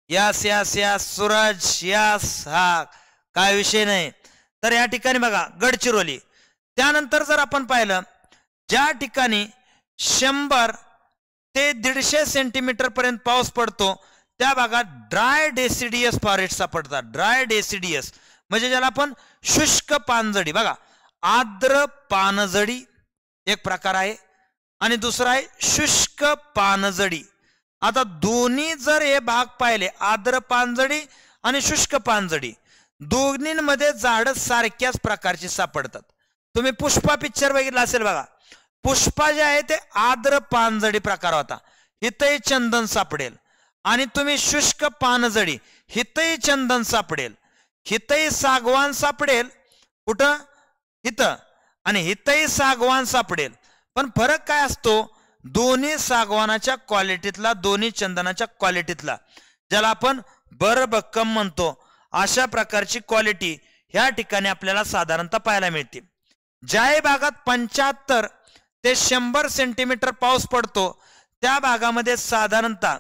यास यास यास सुरज यास हा काय विषय नाही तर या ठिकाणी बघा गडचिरोली त्यानंतर जर आपण पाहिलं ज्या ठिकाणी शंभर ते दीडशे सेंटीमीटर पर्यंत पाऊस पडतो त्या भागात ड्राय डेसिडियस फॉरेस्ट सापडतात ड्राय डेसिडियस म्हणजे ज्याला आपण शुष्क पानझडी बघा आर्द्र पानजडी एक प्रकार आहे आणि दुसरा आहे शुष्क पानजडी आता दोन्ही जर हे भाग पाहिले आर्द्र पानझडी आणि शुष्क पानझडी दोन्हींमध्ये झाड सारख्याच प्रकारची सापडतात तुम्ही पुष्पा पिक्चर बघितला असेल बघा पुष्पा जे आहे ते आद्र पानजडी प्रकार होता हितही चंदन सापडेल आणि तुम्ही शुष्क पानजडी हितही चंदन सापडेल हितही सागवान सापडेल कुठं हित आणि हितही सागवान सापडेल पण फरक काय असतो दोन्ही सागवानाच्या क्वालिटीतला दोन्ही चंदनाच्या क्वालिटीतला ज्याला आपण बरबक्कम म्हणतो अशा प्रकारची क्वालिटी ह्या ठिकाणी आपल्याला साधारणतः पाहायला मिळते ज्याही भागात पंच्याहत्तर ते शंभर सेंटीमीटर पाऊस पडतो त्या भागामध्ये साधारणतः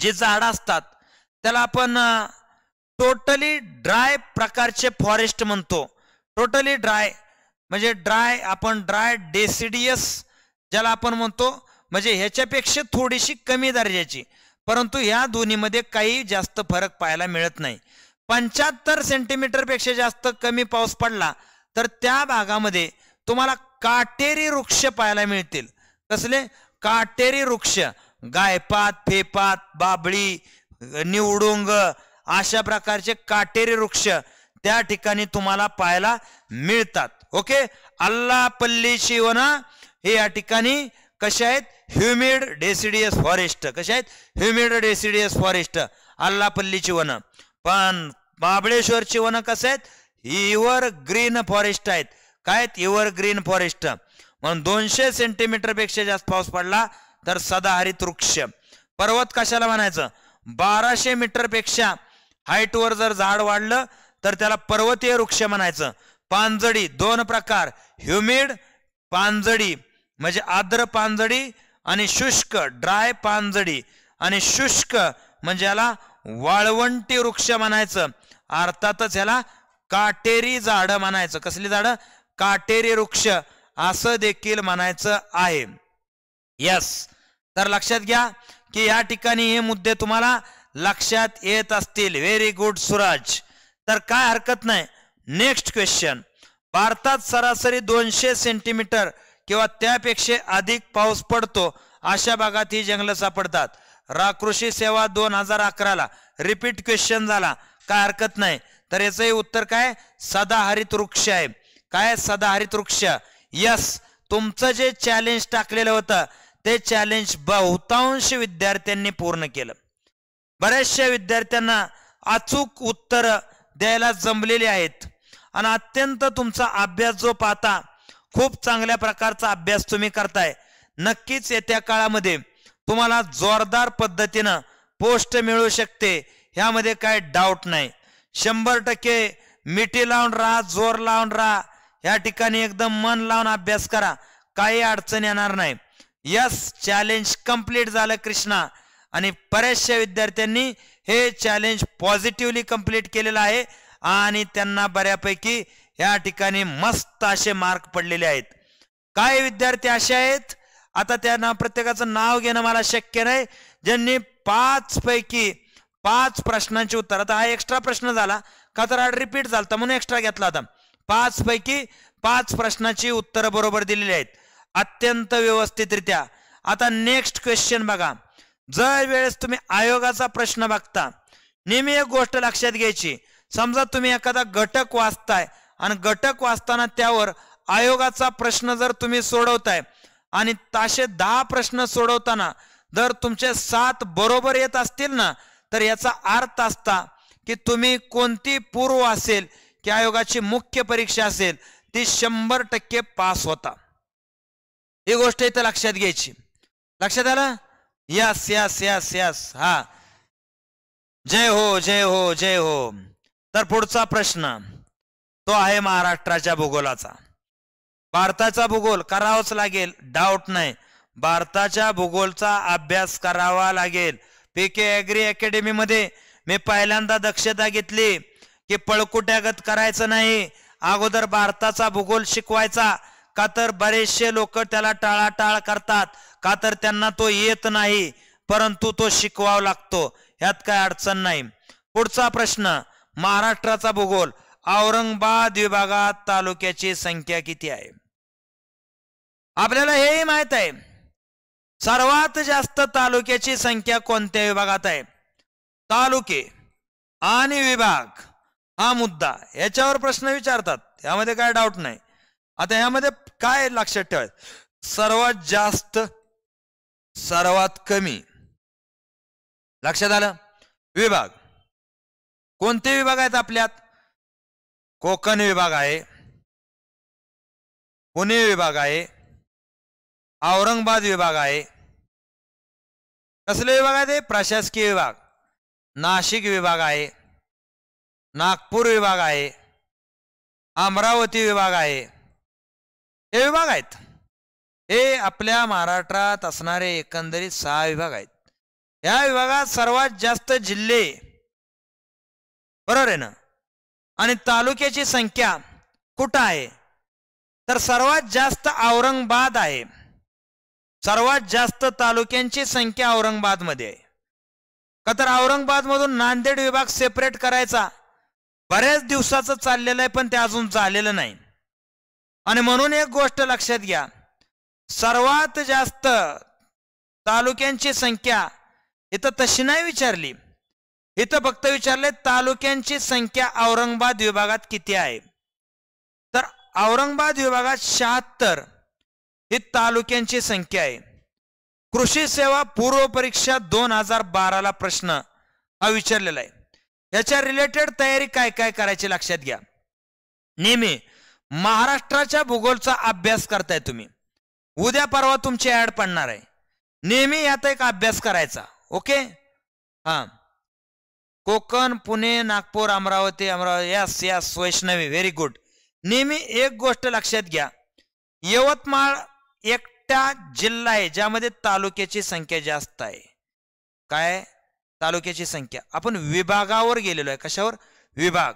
जे झाडं असतात त्याला आपण टोटली ड्राय प्रकारचे फॉरेस्ट म्हणतो टोटली ड्राय म्हणजे ड्राय आपण ड्राय डेसिडियस ज्याला आपण म्हणतो म्हणजे ह्याच्यापेक्षा थोडीशी कमी दर्जाची परंतु या दोन्हीमध्ये काही जास्त फरक पाहायला मिळत नाही पंच्याहत्तर सेंटीमीटरपेक्षा जास्त कमी पाऊस पडला तर त्या भागामध्ये तुम्हाला काटेरी वृक्ष पाहायला मिळतील कसले काटेरी वृक्ष गायपात फेपात बाबळी निवडुंग अशा प्रकारचे काटेरी वृक्ष त्या ठिकाणी तुम्हाला पाहायला मिळतात ओके अल्लापल्ली शिवना हे या ठिकाणी कसे आहेत ह्युमिड डेसिडियस फॉरेस्ट कसे आहेत ह्युमिड डेसिडियस फॉरेस्ट आल्लापल्लीची वनं पण महाबळेश्वरची वनं कसे आहेत इवर ग्रीन फॉरेस्ट आहेत काय इवर ग्रीन फॉरेस्ट म्हणून दोनशे सेंटीमीटरपेक्षा जास्त पाऊस पडला तर सदाहरित वृक्ष पर्वत कशाला म्हणायचं बाराशे मीटरपेक्षा हाईटवर जर झाड वाढलं तर त्याला पर्वतीय वृक्ष म्हणायचं पानझडी दोन प्रकार ह्युमिड पानझडी म्हणजे आर्द्र पानझडी आणि शुष्क ड्राय पानझडी आणि शुष्क म्हणजे याला वाळवंटी वृक्ष म्हणायचं अर्थातच याला काटेरी झाडं म्हणायचं कसली झाडं काटेरी वृक्ष असं देखील म्हणायचं आहे यस तर लक्षात घ्या की या ठिकाणी हे मुद्दे तुम्हाला लक्षात येत असतील व्हेरी गुड सुराज तर काय हरकत नाही नेक्स्ट क्वेश्चन भारतात सरासरी दोनशे सेंटीमीटर किंवा त्यापेक्षा अधिक पाऊस पडतो अशा भागात ही जंगलं सापडतात रा कृषी सेवा दोन हजार अकराला रिपीट क्वेश्चन झाला काय हरकत नाही तर याचंही उत्तर काय सदाहरित वृक्ष आहे काय सदाहरित वृक्ष यस तुमचं जे चॅलेंज टाकलेलं होतं ते चॅलेंज बहुतांश विद्यार्थ्यांनी पूर्ण केलं बऱ्याचशा विद्यार्थ्यांना अचूक उत्तर द्यायला जमलेली आहेत आणि अत्यंत तुमचा अभ्यास जो पाहता खूप चांगल्या प्रकारचा अभ्यास तुम्ही करताय नक्कीच येत्या काळामध्ये तुम्हाला जोरदार पद्धतीनं पोस्ट मिळू शकते ह्यामध्ये काय डाऊट नाही शंभर टक्के मिठी लावून राहा जोर लावून राहा या ठिकाणी एकदम मन लावून अभ्यास करा काही अडचण येणार नाही यस चॅलेंज कंप्लीट झालं कृष्णा आणि बऱ्याचशा विद्यार्थ्यांनी हे चॅलेंज पॉझिटिव्हली कंप्लीट केलेलं आहे आणि त्यांना बऱ्यापैकी या ठिकाणी मस्त असे मार्क पडलेले आहेत काय विद्यार्थी असे आहेत आता त्यांना प्रत्येकाचं नाव घेणं मला शक्य नाही ज्यांनी पाच पैकी पाच प्रश्नांची उत्तर आता हा एक्स्ट्रा प्रश्न झाला का तर रिपीट झाला म्हणून एक्स्ट्रा घेतला आता पाच पैकी पाच प्रश्नाची उत्तर बरोबर दिलेली आहेत अत्यंत व्यवस्थितरित्या आता नेक्स्ट क्वेश्चन बघा जर वेळेस तुम्ही आयोगाचा प्रश्न बघता नेहमी एक गोष्ट लक्षात घ्यायची समजा तुम्ही एखादा घटक वाचताय आणि घटक वाचताना त्यावर आयोगाचा प्रश्न जर तुम्ही सोडवताय आणि ताशे दहा प्रश्न सोडवताना जर तुमचे सात बरोबर येत असतील ना तर याचा अर्थ असता की तुम्ही कोणती पूर्व असेल की आयोगाची मुख्य परीक्षा असेल ती शंभर टक्के पास होता ही गोष्ट इथं लक्षात घ्यायची लक्षात आलं यस यस यस यस हा जय हो जय हो जय हो तर पुढचा प्रश्न तो आहे महाराष्ट्राच्या भूगोलाचा भारताचा भूगोल करावाच लागेल डाऊट नाही भारताच्या भूगोलचा अभ्यास करावा लागेल पीके अॅग्री अकॅडमी मध्ये मी पहिल्यांदा दक्षता घेतली की पळकुट्यागत करायचं नाही अगोदर भारताचा भूगोल शिकवायचा का तर बरेचसे लोक त्याला टाळाटाळ करतात का तर त्यांना तो येत नाही परंतु तो शिकवावा लागतो ह्यात काय अडचण नाही पुढचा प्रश्न महाराष्ट्राचा भूगोल औरंगाबाद विभागात तालुक्याची संख्या किती आहे आपल्याला हेही माहित आहे सर्वात जास्त तालुक्याची संख्या कोणत्या विभागात आहे तालुके आणि विभाग हा मुद्दा याच्यावर प्रश्न विचारतात यामध्ये काय डाऊट नाही आता यामध्ये काय लक्षात ठेवाय सर्वात जास्त सर्वात कमी लक्षात आलं विभाग कोणते विभाग आहेत आपल्यात कोकण विभाग आहे पुणे विभाग आहे औरंगाबाद विभाग आहे कसले विभाग आहेत प्रशासकीय विभाग नाशिक विभाग आहे नागपूर विभाग आहे अमरावती विभाग आहे हे विभाग आहेत हे आपल्या महाराष्ट्रात असणारे एकंदरीत सहा विभाग आहेत या विभागात सर्वात जास्त जिल्हे बरोबर आहे ना आणि तालुक्याची संख्या कुठं आहे तर सर्वात जास्त औरंगाबाद आहे सर्वात जास्त तालुक्यांची संख्या औरंगाबादमध्ये आहे का तर औरंगाबादमधून नांदेड विभाग सेपरेट करायचा बऱ्याच दिवसाचं चाललेलं आहे पण ते अजून झालेलं नाही आणि म्हणून एक गोष्ट लक्षात घ्या सर्वात जास्त तालुक्यांची संख्या इथं तशी नाही विचारली इथं फक्त विचारले तालुक्यांची संख्या औरंगाबाद विभागात किती आहे तर औरंगाबाद विभागात शहात्तर ही तालुक्यांची संख्या आहे कृषी सेवा पूर्व परीक्षा दोन हजार बाराला प्रश्न हा विचारलेला आहे याच्या रिलेटेड तयारी काय काय करायची लक्षात घ्या नेहमी महाराष्ट्राच्या भूगोलचा अभ्यास करताय तुम्ही उद्या परवा तुमची ऍड पडणार आहे नेहमी यात एक अभ्यास करायचा ओके हां कोकण पुणे नागपूर अमरावती अमरावती यास यास वैष्णवी व्हेरी गुड नेहमी एक गोष्ट लक्षात घ्या यवतमाळ एकटा जिल्हा आहे ज्यामध्ये तालुक्याची संख्या जास्त आहे काय तालुक्याची संख्या आपण विभागावर गेलेलो आहे कशावर विभाग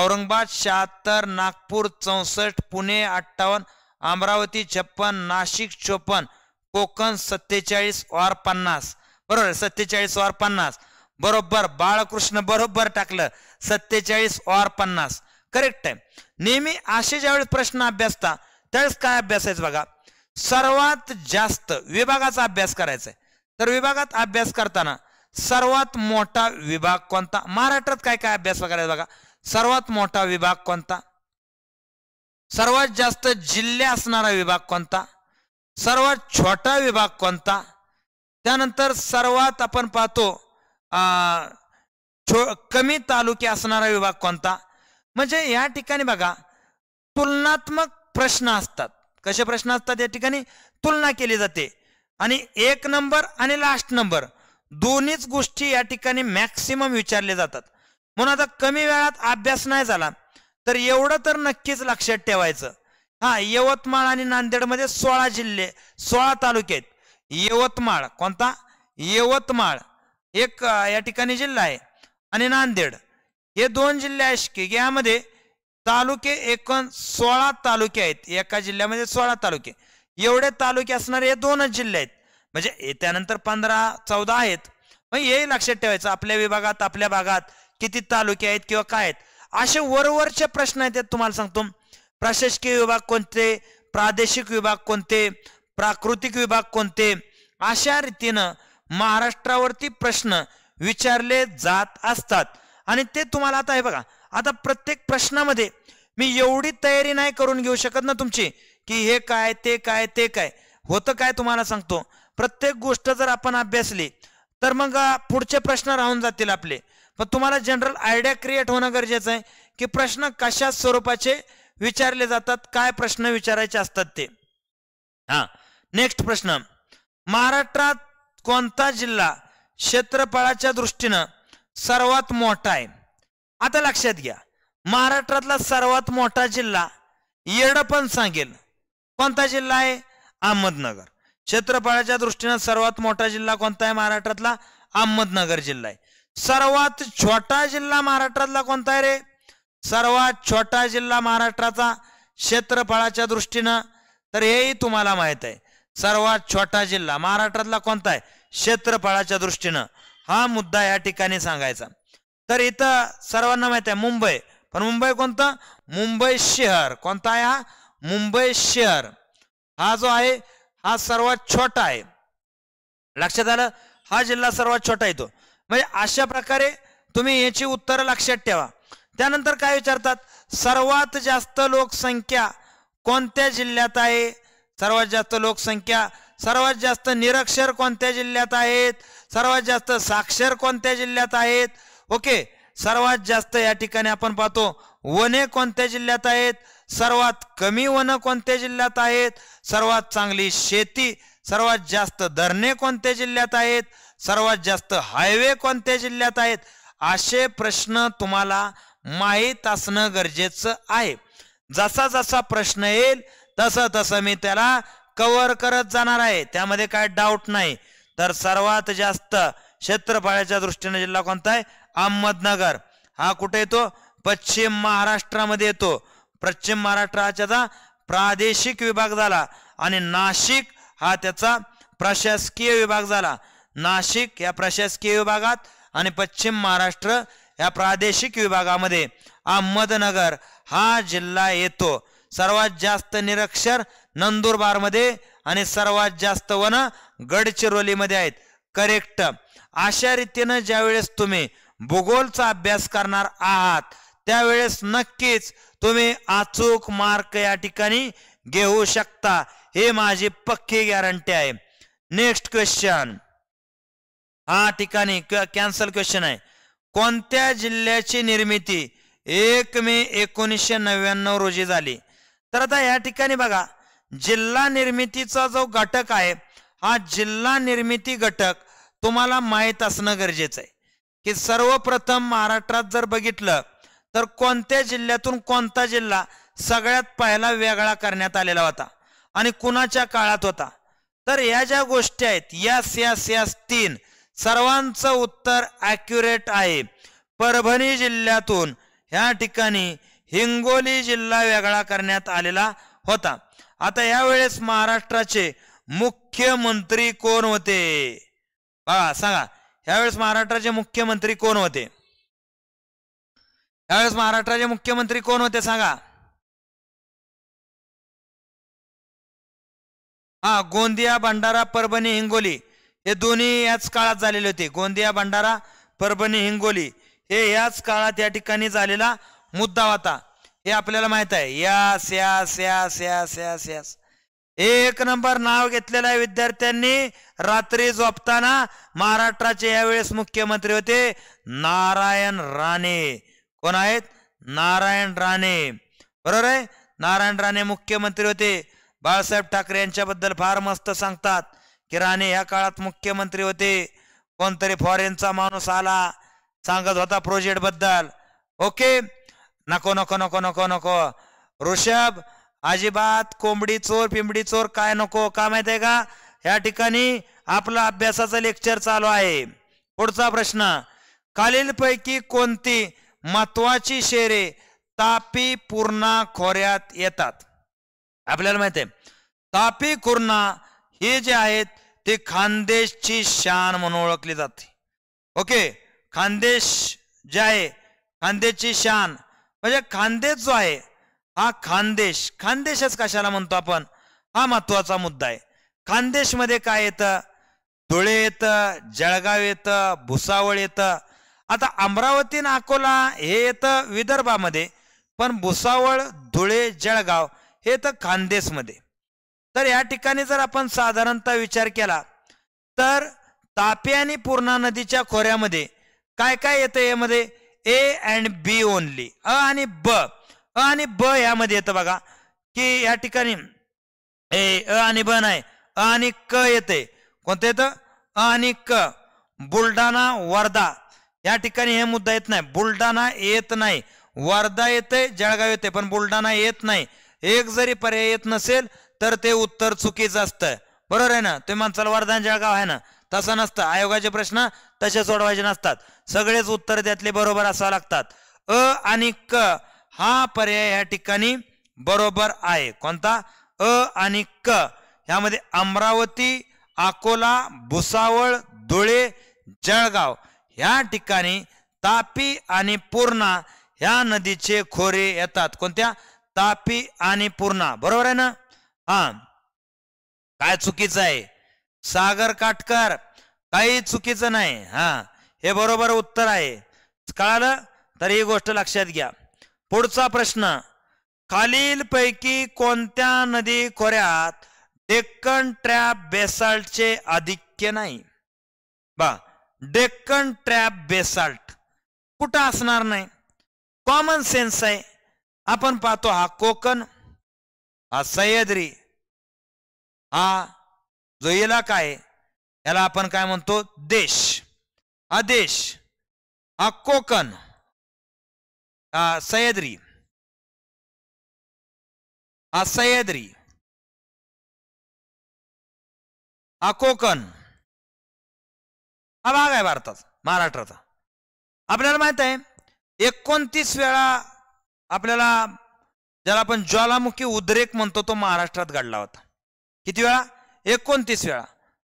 औरंगाबाद शहात्तर नागपूर चौसष्ट पुणे अठ्ठावन्न अमरावती छप्पन नाशिक चोपन्न कोकण सत्तेचाळीस वार पन्नास बरोबर सत्तेचाळीस वार पन्नास बरोबर बाळकृष्ण बरोबर टाकलं सत्तेचाळीस और पन्नास करेक्ट आहे नेहमी असे ज्यावेळेस प्रश्न अभ्यासता त्यावेळेस काय अभ्यासायचं बघा सर्वात जास्त विभागाचा अभ्यास करायचा आहे तर विभागात अभ्यास करताना सर्वात मोठा विभाग कोणता महाराष्ट्रात काय काय अभ्यास करायचा बघा सर्वात मोठा विभाग कोणता सर्वात जास्त जिल्हे असणारा विभाग कोणता सर्वात छोटा विभाग कोणता त्यानंतर सर्वात आपण पाहतो छो कमी तालुके असणारा विभाग कोणता म्हणजे या ठिकाणी बघा तुलनात्मक प्रश्न असतात कसे प्रश्न असतात या ठिकाणी तुलना केली जाते आणि एक नंबर आणि लास्ट नंबर दोन्हीच गोष्टी या ठिकाणी मॅक्सिमम विचारले जातात म्हणून आता कमी वेळात अभ्यास नाही झाला तर एवढं तर नक्कीच लक्षात ठेवायचं हा यवतमाळ आणि नांदेडमध्ये सोळा जिल्हे सोळा तालुके आहेत यवतमाळ कोणता यवतमाळ एक या ठिकाणी जिल्हा आहे आणि नांदेड हे दोन जिल्हे आहेत यामध्ये तालुके एकूण सोळा तालुके आहेत एका जिल्ह्यामध्ये सोळा तालुके एवढे तालुके असणारे हे दोनच जिल्हे आहेत म्हणजे त्यानंतर पंधरा चौदा आहेत मग हे लक्षात ठेवायचं आपल्या विभागात आपल्या भागात किती तालुके आहेत किंवा काय आहेत असे वरवरचे प्रश्न आहेत तुम्हाला सांगतो प्रशासकीय विभाग कोणते प्रादेशिक विभाग कोणते प्राकृतिक विभाग कोणते अशा रीतीनं महाराष्ट्रावरती प्रश्न विचारले जात असतात आणि ते तुम्हाला आता हे बघा आता प्रत्येक प्रश्नामध्ये मी एवढी तयारी नाही करून घेऊ शकत ना तुमची की हे काय ते काय ते काय होतं काय तुम्हाला सांगतो प्रत्येक गोष्ट जर आपण अभ्यासली तर मग पुढचे प्रश्न राहून जातील आपले पण तुम्हाला जनरल आयडिया क्रिएट होणं गरजेचं आहे की प्रश्न कशा स्वरूपाचे विचारले जातात काय प्रश्न विचारायचे असतात ते हा नेक्स्ट प्रश्न महाराष्ट्रात कोणता जिल्हा क्षेत्रफळाच्या दृष्टीनं सर्वात मोठा आहे आता लक्षात घ्या महाराष्ट्रातला सर्वात मोठा जिल्हा येड पण सांगेल कोणता जिल्हा आहे अहमदनगर क्षेत्रफळाच्या दृष्टीनं सर्वात मोठा जिल्हा कोणता आहे महाराष्ट्रातला अहमदनगर जिल्हा आहे सर्वात छोटा जिल्हा महाराष्ट्रातला कोणता आहे रे सर्वात छोटा जिल्हा महाराष्ट्राचा क्षेत्रफळाच्या दृष्टीनं तर हेही तुम्हाला माहित आहे सर्वात छोटा जिल्हा महाराष्ट्रातला कोणता आहे क्षेत्रफळाच्या दृष्टीनं हा मुद्दा या ठिकाणी सांगायचा तर इथं सर्वांना माहित आहे मुंबई पण मुंबई कोणतं मुंबई शहर कोणता आहे हा मुंबई शहर हा जो आहे हा सर्वात छोटा आहे लक्षात आलं हा जिल्हा सर्वात छोटा येतो म्हणजे अशा प्रकारे तुम्ही याची उत्तर लक्षात ठेवा त्यानंतर काय विचारतात सर्वात जास्त लोकसंख्या कोणत्या जिल्ह्यात आहे सर्वात जास्त लोकसंख्या सर्वात जास्त निरक्षर कोणत्या जिल्ह्यात आहेत सर्वात जास्त साक्षर कोणत्या जिल्ह्यात आहेत ओके सर्वात जास्त या ठिकाणी आपण पाहतो वने कोणत्या जिल्ह्यात आहेत सर्वात कमी वन कोणत्या जिल्ह्यात आहेत सर्वात चांगली शेती सर्वात जास्त धरणे कोणत्या जिल्ह्यात आहेत सर्वात जास्त हायवे कोणत्या जिल्ह्यात आहेत असे प्रश्न तुम्हाला माहीत असणं गरजेचं आहे जसा जसा प्रश्न येईल तसं तसं मी त्याला कवर करत जाणार आहे त्यामध्ये काय डाऊट नाही तर सर्वात जास्त क्षेत्रफळाच्या दृष्टीने जिल्हा कोणता आहे अहमदनगर हा कुठे येतो पश्चिम महाराष्ट्रामध्ये येतो पश्चिम महाराष्ट्राचा प्रादेशिक विभाग झाला आणि नाशिक हा त्याचा प्रशासकीय विभाग झाला नाशिक या प्रशासकीय विभागात आणि पश्चिम महाराष्ट्र या प्रादेशिक विभागामध्ये अहमदनगर हा जिल्हा येतो सर्वात जास्त निरक्षर नंदुरबारमध्ये आणि सर्वात जास्त वन गडचिरोलीमध्ये आहेत करेक्ट अशा रीतीनं ज्यावेळेस तुम्ही भूगोलचा अभ्यास करणार आहात त्यावेळेस नक्कीच तुम्ही अचूक मार्क या ठिकाणी घेऊ शकता हे माझी पक्की गॅरंटी आहे नेक्स्ट क्वेश्चन हा ठिकाणी कॅन्सल क्वेश्चन आहे कोणत्या जिल्ह्याची निर्मिती एक मे एकोणीसशे नव्याण्णव रोजी झाली तर आता या ठिकाणी बघा जिल्हा निर्मितीचा जो घटक आहे हा जिल्हा निर्मिती घटक तुम्हाला माहीत असणं गरजेचं आहे की सर्वप्रथम महाराष्ट्रात जर बघितलं तर कोणत्या जिल्ह्यातून कोणता जिल्हा सगळ्यात पहिला वेगळा करण्यात आलेला होता आणि कुणाच्या काळात होता तर या ज्या गोष्टी आहेत यास यास यास तीन सर्वांचं उत्तर ॲक्युरेट आहे परभणी जिल्ह्यातून ह्या ठिकाणी हिंगोली जिल्हा वेगळा करण्यात आलेला होता आता यावेळेस महाराष्ट्राचे मुख्यमंत्री कोण होते बघा सांगा यावेळेस महाराष्ट्राचे मुख्यमंत्री कोण होते यावेळेस महाराष्ट्राचे मुख्यमंत्री कोण होते सांगा हा गोंदिया भंडारा परभणी हिंगोली हे दोन्ही याच काळात झालेले होते गोंदिया भंडारा परभणी हिंगोली हे याच काळात या ठिकाणी झालेला मुद्दा होता हे आपल्याला माहित आहे यास यास यास यास यास यास एक नंबर नाव घेतलेलं आहे विद्यार्थ्यांनी रात्री झोपताना महाराष्ट्राचे यावेळेस मुख्यमंत्री होते नारायण राणे कोण आहेत नारायण राणे बरोबर आहे नारायण राणे मुख्यमंत्री होते बाळासाहेब ठाकरे यांच्याबद्दल फार मस्त सांगतात की राणे या काळात मुख्यमंत्री होते कोणतरी फॉरेनचा माणूस आला सांगत होता प्रोजेक्ट बद्दल ओके नको नको नको नको नको ऋषभ अजिबात कोंबडी चोर पिंबडी चोर काय नको का माहित आहे का या ठिकाणी आपला अभ्यासाचा लेक्चर चालू आहे पुढचा प्रश्न खालीलपैकी कोणती महत्वाची शेरे तापी पूर्णा खोऱ्यात येतात आपल्याला माहित आहे तापी कुर्णा ही जे आहेत ती खानदेशची शान म्हणून ओळखली जाते ओके खानदेश जे आहे खानदेशची शान म्हणजे खानदेश जो आहे हा खानदेश खानदेशच कशाला म्हणतो आपण हा महत्वाचा मुद्दा आहे खानदेशमध्ये काय येतं धुळे येतं जळगाव येतं भुसावळ येतं आता अमरावती अकोला हे येतं विदर्भामध्ये पण भुसावळ धुळे जळगाव हे येतं खानदेशमध्ये तर या ठिकाणी जर आपण साधारणतः विचार केला तर तापी आणि पूर्णा नदीच्या खोऱ्यामध्ये काय काय येतं यामध्ये ए अँड बी ओनली अ आणि ब अ आणि ब यामध्ये येतं बघा की या ठिकाणी ए अ आणि ब नाही अ आणि क येते कोणतं येतं अ आणि क बुलढाणा वर्धा या ठिकाणी हे मुद्दा येत नाही बुलढाणा येत नाही वर्धा येते जळगाव येते पण बुलढाणा येत नाही एक जरी पर्याय येत नसेल तर ते उत्तर चुकीचं असतं बरोबर आहे ना तुम्ही माणसाला वर्धा जळगाव आहे ना तसा नसतं आयोगाचे प्रश्न तसे सोडवायचे नसतात सगळेच उत्तर त्यातले बरोबर असावं लागतात अ आणि क हा पर्याय या ठिकाणी बरोबर आहे कोणता अ आणि क ह्यामध्ये अमरावती अकोला भुसावळ धुळे जळगाव ह्या ठिकाणी तापी आणि पूर्णा ह्या नदीचे खोरे येतात कोणत्या तापी आणि पूर्णा बरोबर आहे ना हा काय चुकीचं आहे सागर काटकर काही चुकीचं नाही हा हे बरोबर उत्तर आहे कळालं तर ही गोष्ट लक्षात घ्या पुढचा प्रश्न खालीलपैकी कोणत्या नदी खोऱ्यात डेक्कन ट्रॅप बेसाल्टचे आधिक्य नाही बा डेक्कन ट्रॅप बेसाल्ट कुठं असणार नाही कॉमन सेन्स आहे आपण पाहतो हा कोकण हा सह्याद्री हा जो येला काय याला आपण काय म्हणतो देश हा देश हा कोकण हा सह्याद्री हा सह्याद्री हा कोकण हा भाग आहे भारताचा महाराष्ट्राचा आपल्याला माहित आहे एकोणतीस वेळा आपल्याला ज्याला आपण ज्वालामुखी उद्रेक म्हणतो तो महाराष्ट्रात घडला होता किती वेळा एकोणतीस वेळा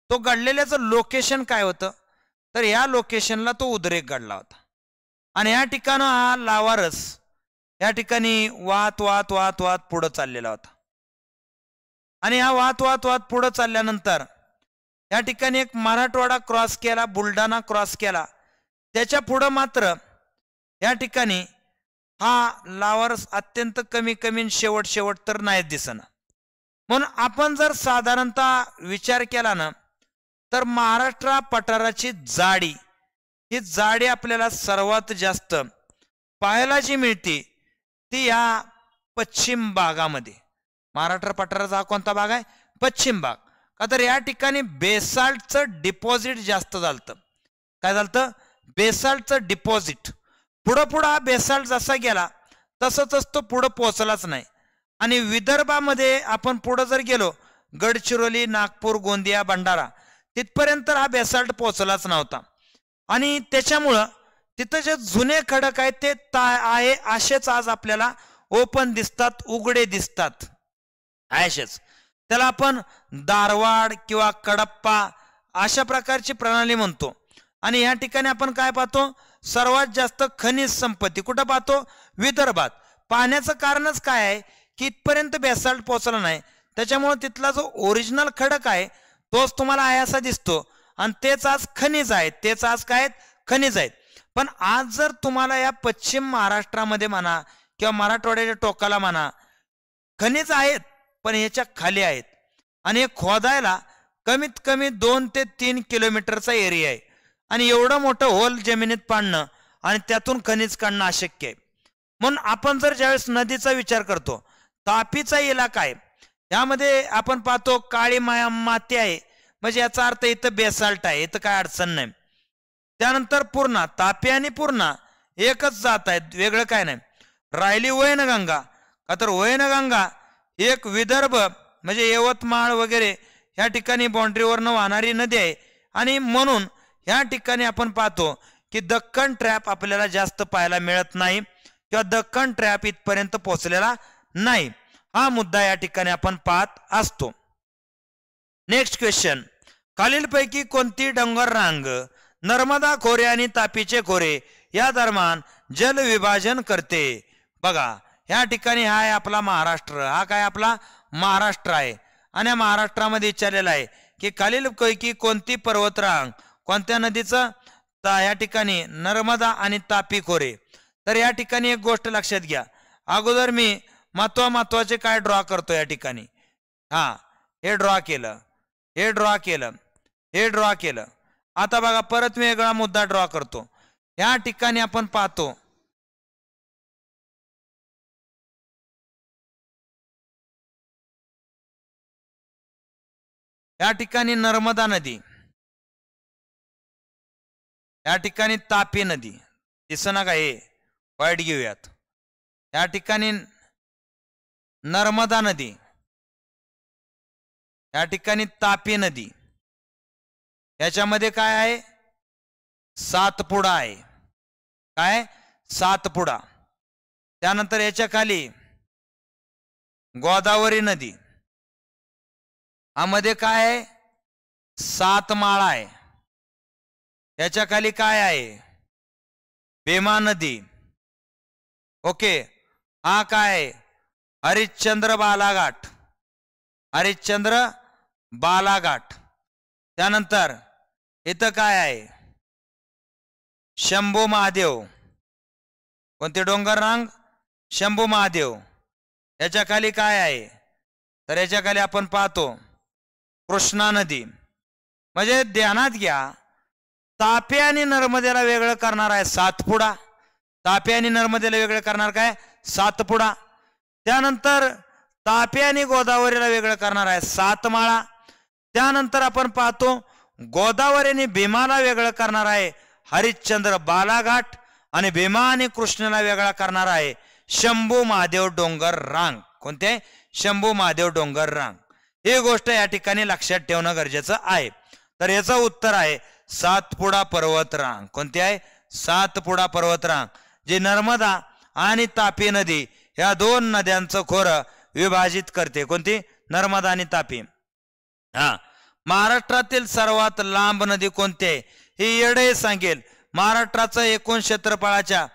तो घडलेल्याचं लोकेशन काय होतं तर या लोकेशनला तो उद्रेक घडला होता आणि या ठिकाणं हा लावारस या ठिकाणी वाहत वाहत वाहत वाहत पुढं चाललेला होता आणि हा वाहत वाहत वाहत पुढं चालल्यानंतर या ठिकाणी एक मराठवाडा क्रॉस केला बुलढाणा क्रॉस केला त्याच्या पुढं मात्र या ठिकाणी हा लावारस अत्यंत कमी कमी शेवट शेवट तर नाही दिसणार म्हणून आपण जर साधारणतः विचार केला ना तर महाराष्ट्र पठाराची जाडी ही जाडी आपल्याला सर्वात जास्त पाहायला जी मिळते ती या पश्चिम भागामध्ये महाराष्ट्र पठाराचा हा कोणता भाग आहे पश्चिम भाग का तर या ठिकाणी बेसाल्टचं डिपॉझिट जास्त झालं काय झालं बेसाल्टचं डिपॉझिट पुढं पुढं हा बेसाल्ट जसा गेला तसंच तो पुढं पोचलाच नाही आणि विदर्भामध्ये आपण पुढं जर गेलो गडचिरोली नागपूर गोंदिया भंडारा तिथपर्यंत हा बेसाल्ट पोहोचलाच नव्हता आणि त्याच्यामुळं तिथं जे जुने खडक आहेत ते आहे असेच आज आपल्याला ओपन दिसतात उघडे दिसतात असेच त्याला आपण दारवाड किंवा कडप्पा अशा प्रकारची प्रणाली म्हणतो आणि या ठिकाणी आपण काय पाहतो सर्वात जास्त खनिज संपत्ती कुठं पाहतो विदर्भात पाहण्याचं कारणच काय आहे की इथपर्यंत बेसाल्ट पोहोचला नाही त्याच्यामुळे तिथला जो ओरिजिनल खडक आहे तोच तुम्हाला आहे असा दिसतो आणि तेच आज खनिज आहेत तेच आज काय आहेत खनिज आहेत पण आज जर तुम्हाला या पश्चिम महाराष्ट्रामध्ये म्हणा किंवा मराठवाड्याच्या टोकाला म्हणा खनिज आहेत पण याच्या खाली आहेत आणि हे खोदायला कमीत कमी दोन ते तीन किलोमीटरचा एरिया आहे आणि एवढं मोठं होल जमिनीत पाडणं आणि त्यातून खनिज काढणं अशक्य आहे म्हणून आपण जर ज्यावेळेस नदीचा विचार करतो तापीचा इलाका आहे यामध्ये आपण पाहतो काळी माया माती आहे म्हणजे याचा अर्थ इथं बेसाल्ट आहे इथं काय अडचण नाही त्यानंतर पूर्णा तापी आणि पूर्णा एकच जात आहेत वेगळं काय नाही राहिली वैनगंगा का तर वैनगंगा एक विदर्भ म्हणजे यवतमाळ वगैरे ह्या ठिकाणी बाउंड्रीवरनं वाहणारी नदी आहे आणि म्हणून ह्या ठिकाणी आपण पाहतो की दक्कन ट्रॅप आपल्याला जास्त पाहायला मिळत नाही किंवा दक्कन ट्रॅप इथपर्यंत पोहोचलेला नाही हा मुद्दा या ठिकाणी आपण पाहत असतो नेक्स्ट क्वेश्चन खालीलपैकी कोणती डोंगर रांग नर्मदा खोरे आणि तापीचे खोरे या दरम्यान जलविभाजन करते बघा या ठिकाणी हा आहे आपला महाराष्ट्र हा काय आपला महाराष्ट्र आहे आणि महाराष्ट्रामध्ये विचारलेला आहे की खालीलपैकी कोणती पर्वतरांग कोणत्या नदीचं या ठिकाणी नर्मदा आणि तापी खोरे तर या ठिकाणी एक गोष्ट लक्षात घ्या अगोदर मी महत्व महत्वाचे काय ड्रॉ करतो या ठिकाणी हा हे ड्रॉ केलं हे ड्रॉ केलं हे ड्रॉ केलं आता बघा परत वेगळा मुद्दा ड्रॉ करतो या ठिकाणी आपण पाहतो या ठिकाणी नर्मदा नदी या ठिकाणी तापी नदी दिसना का हे वाईट घेऊयात या ठिकाणी नर्मदा नदी या ठिकाणी तापी नदी याच्यामध्ये काय आहे सातपुडा आहे काय सातपुडा त्यानंतर याच्या खाली गोदावरी नदी मध्ये काय आहे सातमाळा आहे याच्या खाली काय आहे भीमा नदी ओके हा काय आहे हरिश्चंद्र बालाघाट हरिश्चंद्र बालाघाट त्यानंतर इथं काय आहे शंभू महादेव कोणते डोंगर रांग शंभू महादेव याच्या खाली काय आहे तर याच्या खाली आपण पाहतो कृष्णा नदी म्हणजे ध्यानात घ्या तापे आणि नर्मदेला वेगळं करणार आहे सातपुडा तापे आणि नर्मदेला वेगळं करणार काय सातपुडा त्यानंतर तापी आणि गोदावरीला वेगळं करणार आहे सातमाळा त्यानंतर आपण पाहतो गोदावरीने भीमाला वेगळं करणार आहे हरिश्चंद्र बालाघाट आणि भीमा आणि कृष्णाला वेगळा करणार आहे शंभू महादेव डोंगर रांग कोणते शंभू महादेव डोंगर रांग ही गोष्ट या ठिकाणी लक्षात ठेवणं गरजेचं आहे तर याचं उत्तर आहे सातपुडा पर्वत रांग कोणती आहे सातपुडा पर्वत रांग जे नर्मदा आणि तापी नदी या दोन नद्यांचं खोरं विभाजित करते कोणती नर्मदा आणि तापी हा महाराष्ट्रातील सर्वात लांब नदी कोणती आहे ही येडे सांगेल महाराष्ट्राचं एकूण क्षेत्रफळाच्या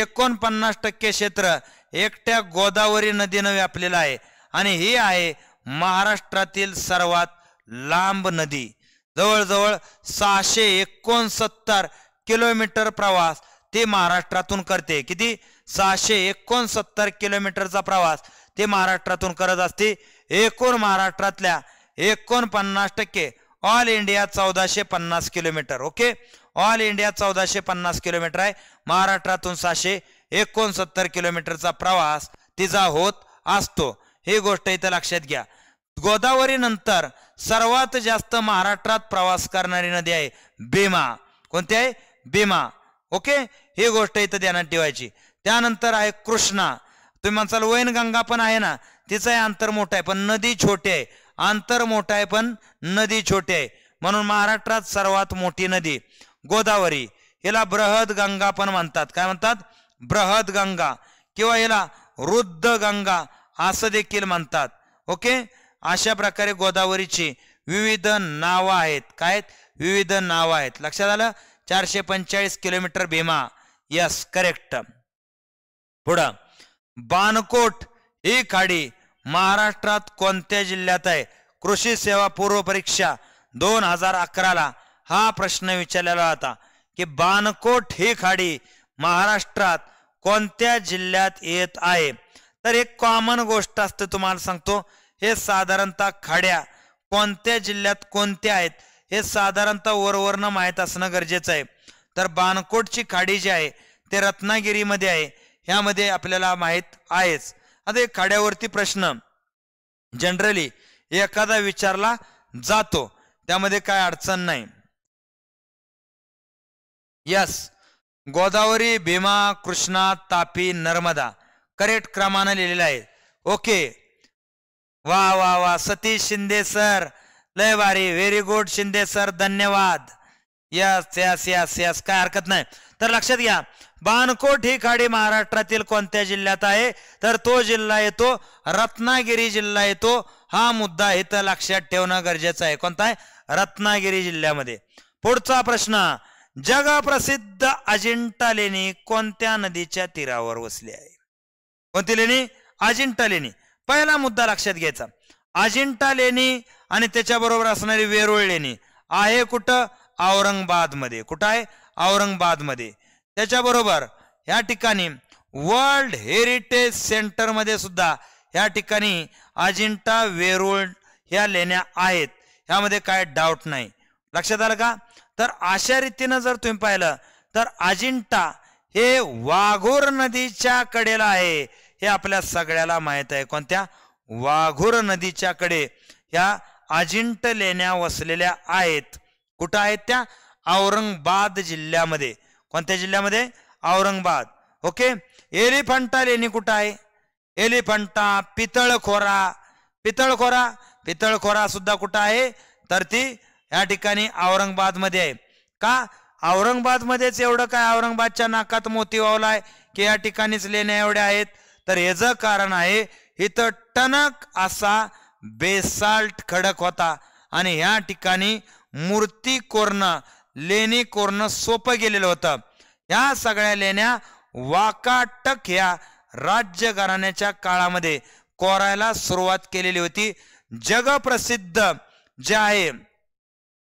एकोणपन्नास टक्के क्षेत्र एकट्या गोदावरी नदीनं व्यापलेलं आहे आणि ही आहे महाराष्ट्रातील सर्वात लांब नदी जवळजवळ सहाशे एकोणसत्तर किलोमीटर प्रवास ते महाराष्ट्रातून करते किती सहाशे एकोणसत्तर किलोमीटरचा प्रवास ते महाराष्ट्रातून करत असते एकूण महाराष्ट्रातल्या एकोणपन्नास टक्के ऑल इंडिया चौदाशे पन्नास किलोमीटर ओके ऑल इंडिया चौदाशे पन्नास किलोमीटर आहे महाराष्ट्रातून सहाशे एकोणसत्तर किलोमीटरचा प्रवास तिचा होत असतो ही गोष्ट इथं लक्षात घ्या गोदावरी नंतर सर्वात जास्त महाराष्ट्रात प्रवास करणारी नदी आहे भीमा कोणती आहे भीमा ओके ही गोष्ट इथं ध्यानात ठेवायची त्यानंतर आहे कृष्णा तुम्ही म्हणसाल वैनगंगा पण आहे ना तिचंही अंतर मोठं आहे पण नदी छोटी आहे अंतर मोठं आहे पण नदी छोटी आहे म्हणून महाराष्ट्रात सर्वात मोठी नदी गोदावरी हिला बृहद गंगा पण म्हणतात काय म्हणतात बृहद गंगा किंवा हिला रुद्ध गंगा असं देखील म्हणतात ओके अशा प्रकारे गोदावरीची विविध नावं आहेत काय विविध नावं आहेत लक्षात आलं चारशे पंचेचाळीस किलोमीटर भीमा यस करेक्ट पुढं बाणकोट ही खाडी महाराष्ट्रात कोणत्या जिल्ह्यात आहे कृषी सेवा पूर्व परीक्षा दोन हजार अकराला हा प्रश्न विचारलेला होता की बाणकोट ही खाडी महाराष्ट्रात कोणत्या जिल्ह्यात येत आहे तर एक कॉमन गोष्ट असते तुम्हाला सांगतो हे साधारणतः खाड्या कोणत्या जिल्ह्यात कोणत्या आहेत हे साधारणतः वरवरनं माहीत असणं गरजेचं आहे तर बाणकोटची खाडी जी आहे ते रत्नागिरीमध्ये आहे ह्यामध्ये आपल्याला माहीत आहेच आता एक खाड्यावरती प्रश्न जनरली एखादा विचारला जातो त्यामध्ये काय अडचण नाही यस गोदावरी भीमा कृष्णा तापी नर्मदा करेक्ट क्रमानं लिहिलेलं आहे ओके वा वा वा सतीश शिंदे सर लय भारी व्हेरी गुड शिंदे सर धन्यवाद यस यस यस यस काय हरकत नाही तर लक्षात घ्या बाणकोट ही खाडी महाराष्ट्रातील कोणत्या जिल्ह्यात आहे तर तो जिल्हा येतो रत्नागिरी जिल्हा येतो हा मुद्दा इथं लक्षात ठेवणं गरजेचं आहे कोणता आहे रत्नागिरी जिल्ह्यामध्ये पुढचा प्रश्न जगप्रसिद्ध अजिंठा लेणी कोणत्या नदीच्या तीरावर वसली आहे कोणती लेणी अजिंठा लेणी पहिला मुद्दा लक्षात घ्यायचा अजिंठा लेणी आणि त्याच्याबरोबर असणारी वेरुळ लेणी आहे कुठं औरंगाबाद मध्ये कुठं आहे औरंगाबाद मध्ये त्याच्याबरोबर ह्या ठिकाणी वर्ल्ड हेरिटेज सेंटरमध्ये सुद्धा ह्या ठिकाणी अजिंठा वेरूळ ह्या लेण्या आहेत ह्यामध्ये काय डाऊट नाही लक्षात आलं का तर अशा रीतीनं जर तुम्ही पाहिलं तर अजिंठा हे वाघोर नदीच्या कडेला आहे हे आपल्या सगळ्याला माहीत आहे कोणत्या वाघोर नदीच्या कडे ह्या अजिंठ लेण्या वसलेल्या आहेत कुठं आहेत त्या औरंगाबाद जिल्ह्यामध्ये कोणत्या जिल्ह्यामध्ये औरंगाबाद ओके एलिफंटा लेणी कुठं आहे एलिफंटा पितळखोरा पितळखोरा पितळखोरा सुद्धा कुठं आहे तर ती या ठिकाणी औरंगाबादमध्ये आहे का औरंगाबादमध्येच एवढं काय औरंगाबादच्या नाकात मोती वावलाय की या ठिकाणीच लेण्या एवढ्या आहेत तर याचं कारण आहे इथं टणक असा बेसाल्ट खडक होता आणि ह्या ठिकाणी मूर्ती कोरणं लेणी कोरणं सोपं गेलेलं होतं या सगळ्या लेण्या वाकाटक या राज्य घराण्याच्या काळामध्ये कोरायला सुरुवात केलेली होती जगप्रसिद्ध जे आहे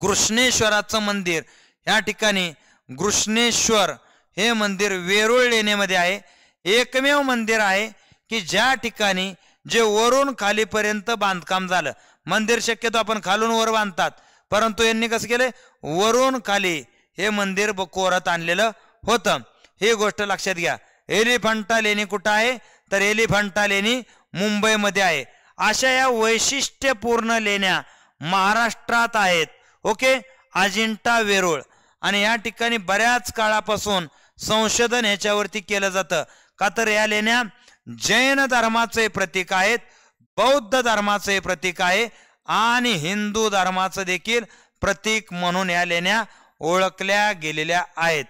कृष्णेश्वराचं मंदिर या ठिकाणी कृष्णेश्वर हे मंदिर वेरूळ लेण्यामध्ये आहे एकमेव मंदिर आहे की ज्या ठिकाणी जे वरून खालीपर्यंत बांधकाम झालं मंदिर शक्यतो आपण खालून वर बांधतात परंतु यांनी कसं केले वरून खाली हे मंदिर कोरत आणलेलं होतं ही गोष्ट लक्षात घ्या एलिफंटा लेणी कुठं आहे तर एलिफंटा लेणी मुंबईमध्ये आहे अशा या वैशिष्ट्यपूर्ण लेण्या महाराष्ट्रात आहेत ओके अजिंठा वेरूळ आणि या ठिकाणी बऱ्याच काळापासून संशोधन ह्याच्यावरती केलं जातं का तर या लेण्या जैन धर्माचे प्रतीक आहेत बौद्ध धर्माचे प्रतीक आहे आणि हिंदू धर्माचं देखील प्रतीक म्हणून या लेण्या ओळखल्या गेलेल्या आहेत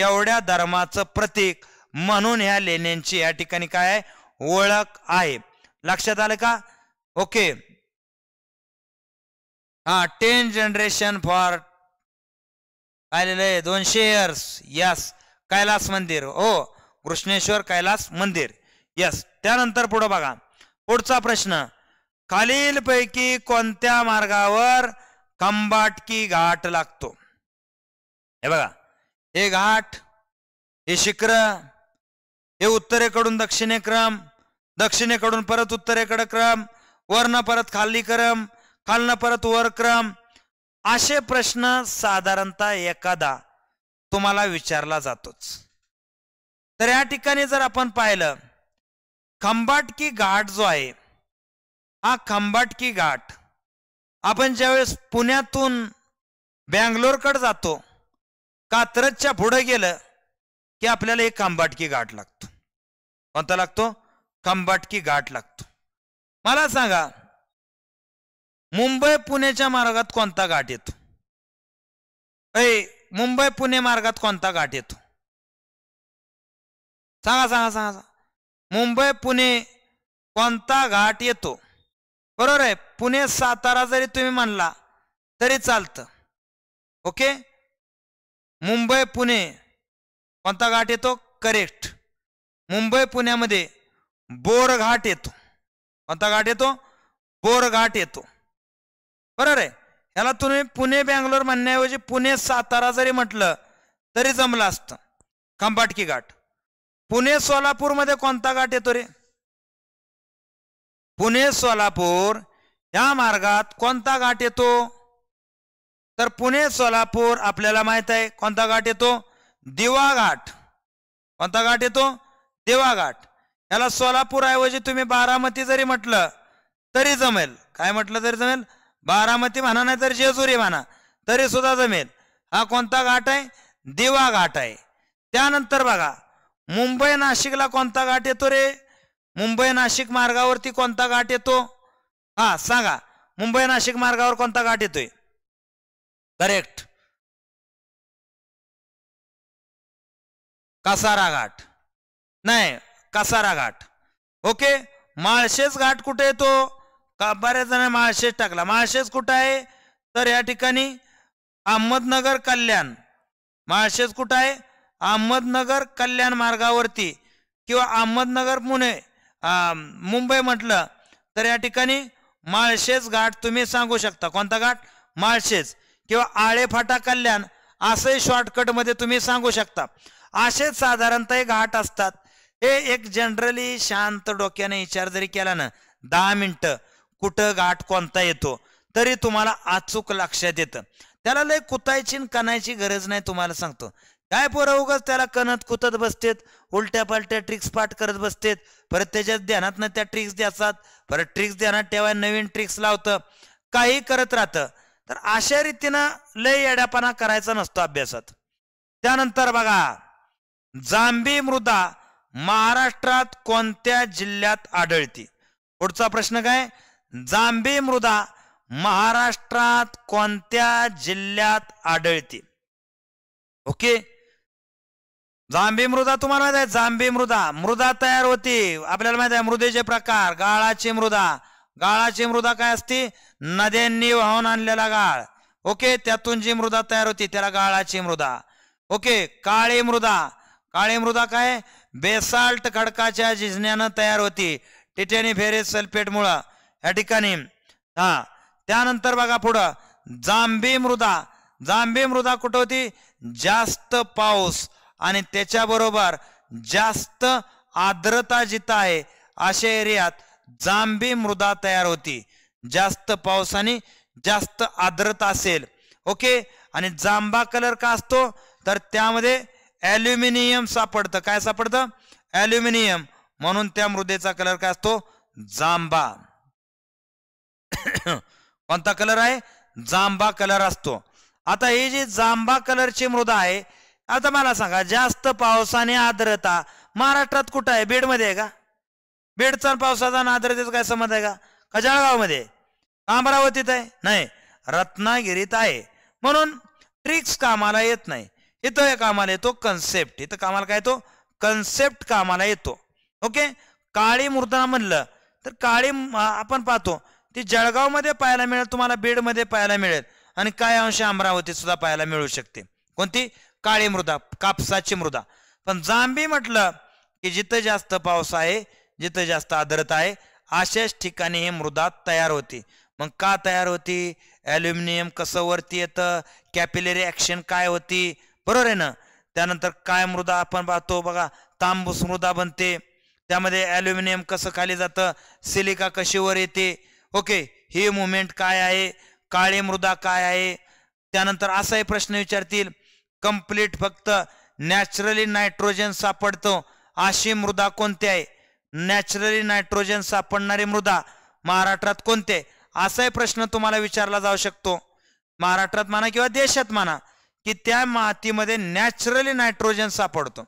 एवढ्या धर्माचं प्रतीक म्हणून ह्या लेण्यांची या ठिकाणी काय आहे ओळख आहे लक्षात आलं का ओके हा टेन जनरेशन फॉर आलेलं आहे दोनशे इयर्स यस कैलास मंदिर हो कृष्णेश्वर कैलास मंदिर यस त्यानंतर पुढं बघा पुढचा प्रश्न खालीलपैकी कोणत्या मार्गावर की घाट लागतो हे बघा हे घाट हे शिखर हे उत्तरेकडून दक्षिणे क्रम दक्षिणेकडून परत उत्तरेकडे क्रम वर्ण परत खाली क्रम खालनं परत वर क्रम असे प्रश्न साधारणतः एखादा तुम्हाला विचारला जातोच तर या ठिकाणी जर आपण पाहिलं खंबाटकी घाट जो आहे हा खंबाटकी घाट आपण ज्यावेळेस पुण्यातून बँगलोरकडे जातो कात्रजच्या पुढं गेलं की आपल्याला एक खांबाटकी गाठ लागतो कोणता लागतो खांबाटकी गाठ लागतो मला सांगा मुंबई पुण्याच्या मार्गात कोणता घाट येतो ऐ मुंबई पुणे मार्गात कोणता घाट येतो सांगा सांगा सांगा मुंबई पुणे कोणता घाट येतो बरोबर आहे पुणे सातारा जरी तुम्ही म्हणला तरी चालतं ओके मुंबई पुणे कोणता घाट येतो करेक्ट मुंबई पुण्यामध्ये बोर घाट येतो कोणता घाट येतो बोर घाट येतो बरोबर आहे याला तुम्ही पुणे बँगलोर म्हणण्याऐवजी पुणे सातारा जरी म्हटलं तरी जमलं असतं खंबाटकी घाट पुणे सोलापूरमध्ये कोणता घाट येतो रे पुणे सोलापूर या मार्गात कोणता घाट येतो तर पुणे सोलापूर आपल्याला माहित आहे कोणता घाट येतो दिवा घाट कोणता घाट येतो दिवा घाट याला सोलापूर ऐवजी तुम्ही बारामती जरी म्हटलं तरी जमेल काय म्हटलं तरी जमेल बारामती म्हणा नाही तर जेजुरी म्हणा तरी सुद्धा जमेल हा कोणता घाट आहे दिवा घाट आहे त्यानंतर बघा मुंबई नाशिकला कोणता घाट येतो रे मुंबई नाशिक मार्गावरती कोणता घाट येतो हा सांगा मुंबई नाशिक मार्गावर कोणता घाट येतोय करेक्ट कसारा घाट नाही कासारा घाट ओके माळशेज घाट कुठे येतो का बऱ्याच जण माळशेज टाकला माळशेज कुठं आहे तर या ठिकाणी अहमदनगर कल्याण माळशेज कुठं आहे अहमदनगर कल्याण मार्गावरती किंवा अहमदनगर पुणे मुंबई म्हटलं तर या ठिकाणी माळशेज घाट तुम्ही सांगू शकता कोणता घाट माळशेज किंवा आळेफाटा कल्याण असंही शॉर्टकटमध्ये तुम्ही सांगू शकता असेच साधारणतः घाट असतात हे एक जनरली शांत डोक्याने विचार जरी केला ना दहा मिनटं कुठं घाट कोणता येतो तरी तुम्हाला अचूक लक्षात येतं त्याला लय कुतायची कणायची गरज नाही तुम्हाला सांगतो काय पोरं उगाच त्याला कणत कुतत बसतेत उलट्या पालट्या ट्रिक्स पाठ करत बसतेत परत त्याच्या ध्यानात त्या ट्रिक्स द्यासात परत ट्रिक्स ध्यानात ठेवा नवीन ट्रिक्स लावतं काही करत राहतं तर अशा रीतीनं लय येड्यापणा करायचा नसतो अभ्यासात त्यानंतर बघा जांभी मृदा महाराष्ट्रात कोणत्या जिल्ह्यात आढळते पुढचा प्रश्न काय जांभी मृदा महाराष्ट्रात कोणत्या जिल्ह्यात आढळते ओके जांभी मृदा तुम्हाला माहित आहे जांभी मृदा मृदा तयार होती आपल्याला माहित आहे मृदेचे प्रकार गाळाची मृदा गाळाची मृदा काय असते नद्यांनी वाहून आणलेला गाळ ओके त्यातून जी मृदा तयार होती त्याला गाळाची मृदा ओके काळी मृदा काळी मृदा काय बेसाल्ट खडकाच्या झिजण्यानं तयार होती टिटेनी फेरे सल्फेट मुळ या ठिकाणी हा त्यानंतर बघा पुढं जांभी मृदा जांभी मृदा कुठं होती जास्त पाऊस आणि त्याच्याबरोबर जास्त आर्द्रता जिथं आहे अशा एरियात जांभी मृदा तयार होती जास्त पावसाने जास्त आर्द्रता असेल ओके आणि जांभा कलर का असतो तर त्यामध्ये ॲल्युमिनियम सापडतं काय सापडतं ॲल्युमिनियम म्हणून त्या मृदेचा कलर काय असतो जांभा कोणता कलर आहे जांभा कलर असतो आता ही जी जांभा कलरची मृदा आहे आता मला सांगा जास्त पावसाने आर्द्रता महाराष्ट्रात कुठं आहे बीडमध्ये आहे का बीडचा पावसाचा आर्द्रतेचा काय संबंध आहे का का जळगावमध्ये अमरावतीत आहे नाही रत्नागिरीत आहे म्हणून ट्रिक्स कामाला येत नाही इथं हे कामाला येतो कन्सेप्ट इथं कामाला काय येतो कन्सेप्ट कामाला येतो ओके काळी मृदा म्हणलं तर काळी आपण पाहतो ती जळगावमध्ये पाहायला मिळेल तुम्हाला बीडमध्ये पाहायला मिळेल आणि काय अंश अमरावतीत सुद्धा पाहायला मिळू शकते कोणती काळी मृदा कापसाची मृदा पण जांभी म्हटलं की जिथं जास्त पाऊस आहे जिथं जास्त आदरत आहे अशाच ठिकाणी हे मृदा तयार होते मग का तयार होती ॲल्युमिनियम कसं वरती येतं कॅपिलरी ॲक्शन काय होती बरोबर आहे ना त्यानंतर काय मृदा आपण पाहतो बघा तांबूस मृदा बनते त्यामध्ये ॲल्युमिनियम कसं खाली जातं सिलिका कशी वर येते ओके ही मुवमेंट काय आहे काळी मृदा काय आहे त्यानंतर असाही प्रश्न विचारतील कंप्लीट फक्त नॅचरली नायट्रोजन सापडतो अशी मृदा कोणती आहे नॅचरली नायट्रोजन सापडणारी मृदा महाराष्ट्रात कोणते असाही प्रश्न तुम्हाला विचारला जाऊ शकतो महाराष्ट्रात म्हणा किंवा देशात म्हणा की त्या मातीमध्ये नॅचरली नायट्रोजन सापडतो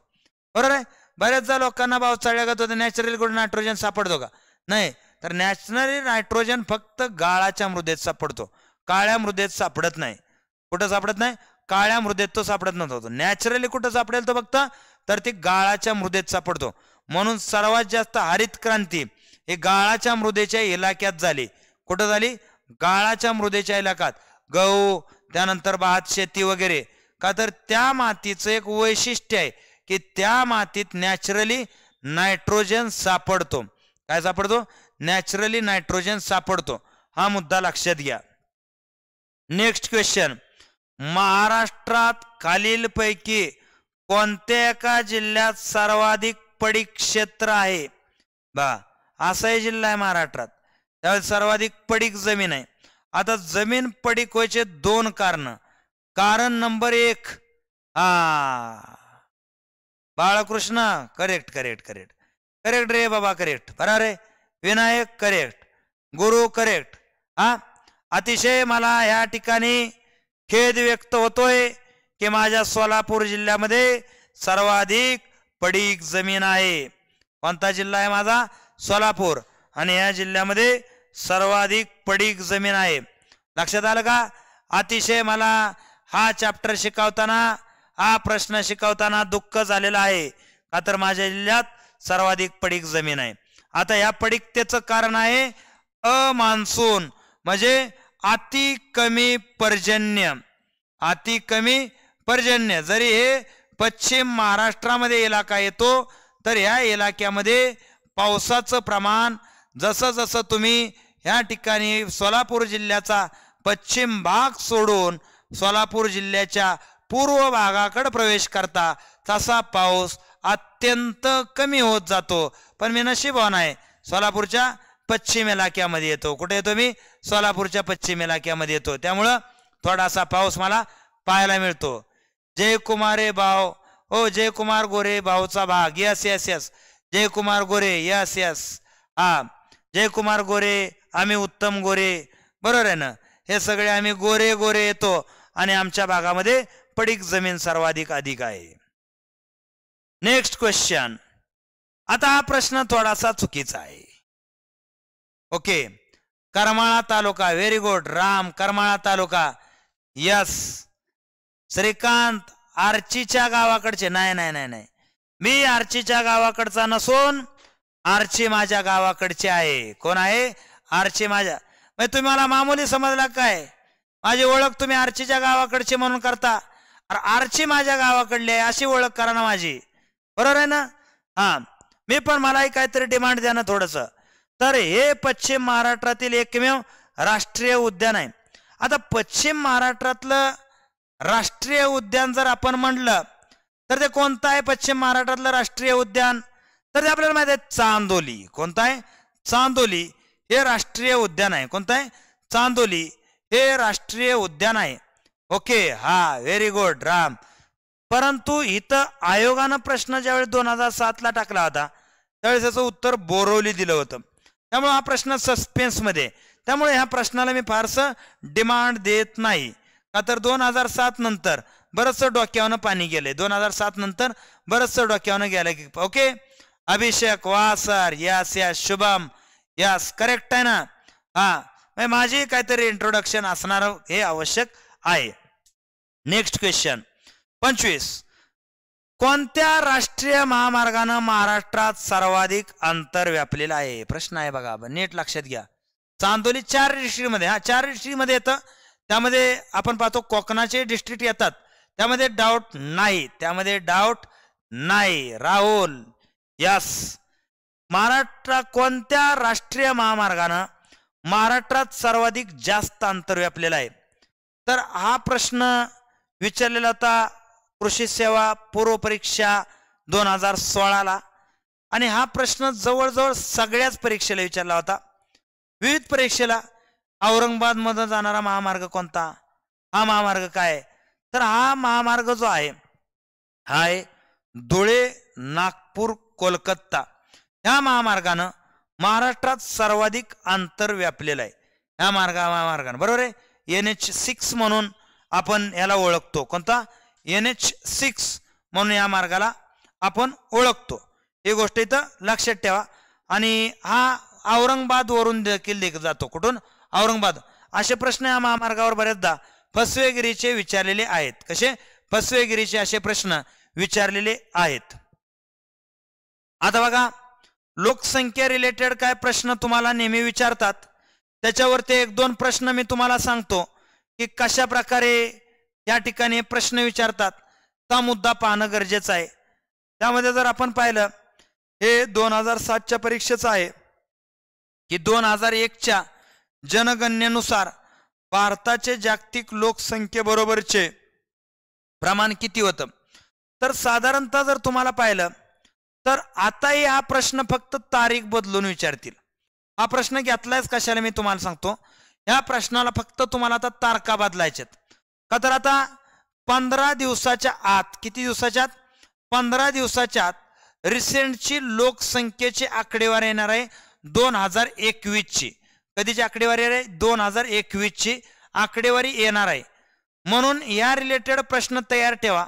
बरोबर आहे बऱ्याचदा लोकांना भाव चढल्यागत होतं नॅचरली कुठे नायट्रोजन सापडतो का नाही तर नॅचरली नायट्रोजन फक्त गाळाच्या मृदेत सापडतो काळ्या मृदेत सापडत नाही कुठं सापडत नाही काळ्या मृदेत तो सापडत नव्हता नॅचरली कुठं सापडेल तो बघता तर ती गाळाच्या मृदेत सापडतो म्हणून सर्वात जास्त हरित क्रांती हे गाळाच्या मृदेच्या इलाक्यात झाली कुठं झाली गाळाच्या मृदेच्या इलाकात गहू त्यानंतर भात शेती वगैरे का तर त्या मातीचं एक वैशिष्ट्य आहे की त्या मातीत नॅचरली नायट्रोजन सापडतो काय सापडतो नॅचरली नायट्रोजन सापडतो हा मुद्दा लक्षात घ्या नेक्स्ट क्वेश्चन महाराष्ट्रात खालीलपैकी कोणत्या एका जिल्ह्यात सर्वाधिक पडीक क्षेत्र आहे बा असाही जिल्हा आहे महाराष्ट्रात त्यावेळेस सर्वाधिक पडीक जमीन आहे आता जमीन पडीक व्हायचे दोन कारण कारण नंबर एक हा Balkrishna correct correct correct correct रे बाबा करेक्ट बरा रे विनायक करेक्ट गुरु करेक्ट हा अतिशय मला ह्या ठिकाणी खेद व्यक्त होतोय की माझ्या सोलापूर जिल्ह्यामध्ये सर्वाधिक पडीक जमीन आहे कोणता जिल्हा आहे माझा सोलापूर आणि या जिल्ह्यामध्ये सर्वाधिक पडीक जमीन आहे लक्षात आलं का अतिशय मला हा चॅप्टर शिकवताना हा प्रश्न शिकवताना दुःख झालेला आहे का तर माझ्या जिल्ह्यात सर्वाधिक पडीक जमीन आहे आता या पडीकतेचं कारण आहे अ मान्सून म्हणजे अति कमी पर्जन्य अति कमी पर्जन्य जरी हे पश्चिम महाराष्ट्रामध्ये इलाका येतो तर ह्या इलाक्यामध्ये पावसाचं प्रमाण जसं जसं तुम्ही ह्या ठिकाणी सोलापूर जिल्ह्याचा पश्चिम भाग सोडून सोलापूर जिल्ह्याच्या पूर्व भागाकडे प्रवेश करता तसा पाऊस अत्यंत कमी होत जातो पण मी नशीबवान आहे सोलापूरच्या पश्चिम इलाक्यामध्ये येतो कुठे येतो मी सोलापूरच्या पश्चिम इलाक्यामध्ये येतो त्यामुळं थोडासा पाऊस मला पाहायला मिळतो जयकुमारे भाव ओ हो, जयकुमार गोरे भाऊचा भाग yes yes yes Jaykumar Gore yes yes हा जयकुमार गोरे आम्ही उत्तम गोरे बरोबर आहे ना हे सगळे आम्ही गोरे गोरे येतो आणि आमच्या भागामध्ये पडीक जमीन सर्वाधिक अधिक आहे नेक्स्ट क्वेश्चन आता हा प्रश्न थोडासा चुकीचा आहे okay Karmala taluka very good Ram Karmala taluka yes Shrikant आर्चीच्या गावाकडचे नाही नाही नाही नाही मी आर्चीच्या गावाकडचा नसून आर्ची माझ्या गावाकडची आहे कोण आहे आर्ची माझ्या म्हणजे तुम्ही मला मामूली समजला काय माझी ओळख तुम्ही आर्चीच्या गावाकडची म्हणून करता अरे आर्ची माझ्या गावाकडली आहे अशी ओळख करा ना माझी बरोबर आहे ना हा मी पण मलाही काहीतरी डिमांड द्या ना थोडंसं तर हे पश्चिम महाराष्ट्रातील एकमेव राष्ट्रीय उद्यान आहे आता पश्चिम महाराष्ट्रातलं राष्ट्रीय उद्यान जर आपण म्हटलं तर ते कोणतं आहे पश्चिम महाराष्ट्रातलं राष्ट्रीय उद्यान तर ते आपल्याला माहिती आहे चांदोली कोणतं आहे चांदोली हे राष्ट्रीय उद्यान आहे कोणतं आहे चांदोली हे राष्ट्रीय उद्यान आहे ओके हा व्हेरी गुड राम परंतु इथं आयोगानं प्रश्न ज्यावेळी दोन हजार सातला टाकला होता त्यावेळेस त्याचं उत्तर बोरवली दिलं होतं त्यामुळे हा प्रश्न सस्पेन्समध्ये त्यामुळे ह्या प्रश्नाला मी फारसं डिमांड देत नाही का तर दोन हजार सात नंतर बरंचसं डोक्यावनं पाणी गेले दोन हजार सात नंतर बरंचसं डोक्यावनं गेलं की ओके अभिषेक वासर यास या शुभम यास करेक्ट आहे ना हा म्हणजे माझी काहीतरी इंट्रोडक्शन असणार हे आवश्यक आहे नेक्स्ट क्वेश्चन पंचवीस कोणत्या राष्ट्रीय महामार्गानं महाराष्ट्रात सर्वाधिक अंतर व्यापलेलं आहे प्रश्न आहे बघा नीट लक्षात घ्या चांदोली चार डिस्ट्रिक्टमध्ये हा चार डिस्ट्रिक्टमध्ये येतं त्यामध्ये आपण पाहतो कोकणाचे डिस्ट्रिक्ट येतात त्यामध्ये डाऊट नाही त्यामध्ये डाऊट नाही राहुल यस महाराष्ट्र कोणत्या राष्ट्रीय महामार्गानं महाराष्ट्रात सर्वाधिक जास्त अंतर व्यापलेलं आहे तर हा प्रश्न विचारलेला होता कृषी सेवा पूर्वपरीक्षा दोन हजार सोळाला आणि हा प्रश्न जवळजवळ सगळ्याच परीक्षेला विचारला होता विविध परीक्षेला औरंगाबादमधून जाणारा महामार्ग कोणता हा महामार्ग काय तर हा महामार्ग जो आहे हा आहे धुळे नागपूर कोलकाता ह्या महामार्गानं महाराष्ट्रात सर्वाधिक अंतर व्यापलेलं आहे ह्या मार्गा महामार्गानं बरोबर आहे एन एच सिक्स म्हणून आपण याला ओळखतो कोणता एन एच सिक्स म्हणून या मार्गाला आपण ओळखतो ही गोष्ट इथं लक्षात ठेवा आणि हा औरंगाबादवरून वरून देखील जातो कुठून औरंगाबाद असे प्रश्न या महामार्गावर बऱ्याचदा फसवेगिरीचे विचारलेले आहेत कसे फसवेगिरीचे असे प्रश्न विचारलेले आहेत आता बघा लोकसंख्या रिलेटेड काय प्रश्न तुम्हाला नेहमी विचारतात त्याच्यावरती एक दोन प्रश्न मी तुम्हाला सांगतो की कशा प्रकारे या ठिकाणी प्रश्न विचारतात ता मुद्दा पाहणं गरजेचं आहे त्यामध्ये जर आपण पाहिलं हे दोन हजार सातच्या परीक्षेचं आहे की दोन हजार एकच्या जनगणनेनुसार भारताचे जागतिक लोकसंख्येबरोबरचे प्रमाण किती होतं तर साधारणतः जर तुम्हाला पाहिलं तर आताही हा प्रश्न फक्त तारीख बदलून विचारतील हा प्रश्न घेतलायच कशाला मी तुम्हाला सांगतो या प्रश्नाला फक्त तुम्हाला आता तारखा बदलायच्यात का तर आता पंधरा दिवसाच्या आत किती दिवसाच्या आत पंधरा दिवसाच्या आत रिसेंटची लोकसंख्येची आकडेवारी येणार आहे दोन हजार एकवीसची कधीची आकडेवारी येणार आहे दोन हजार एकवीसची आकडेवारी येणार आहे म्हणून या रिलेटेड प्रश्न तयार ठेवा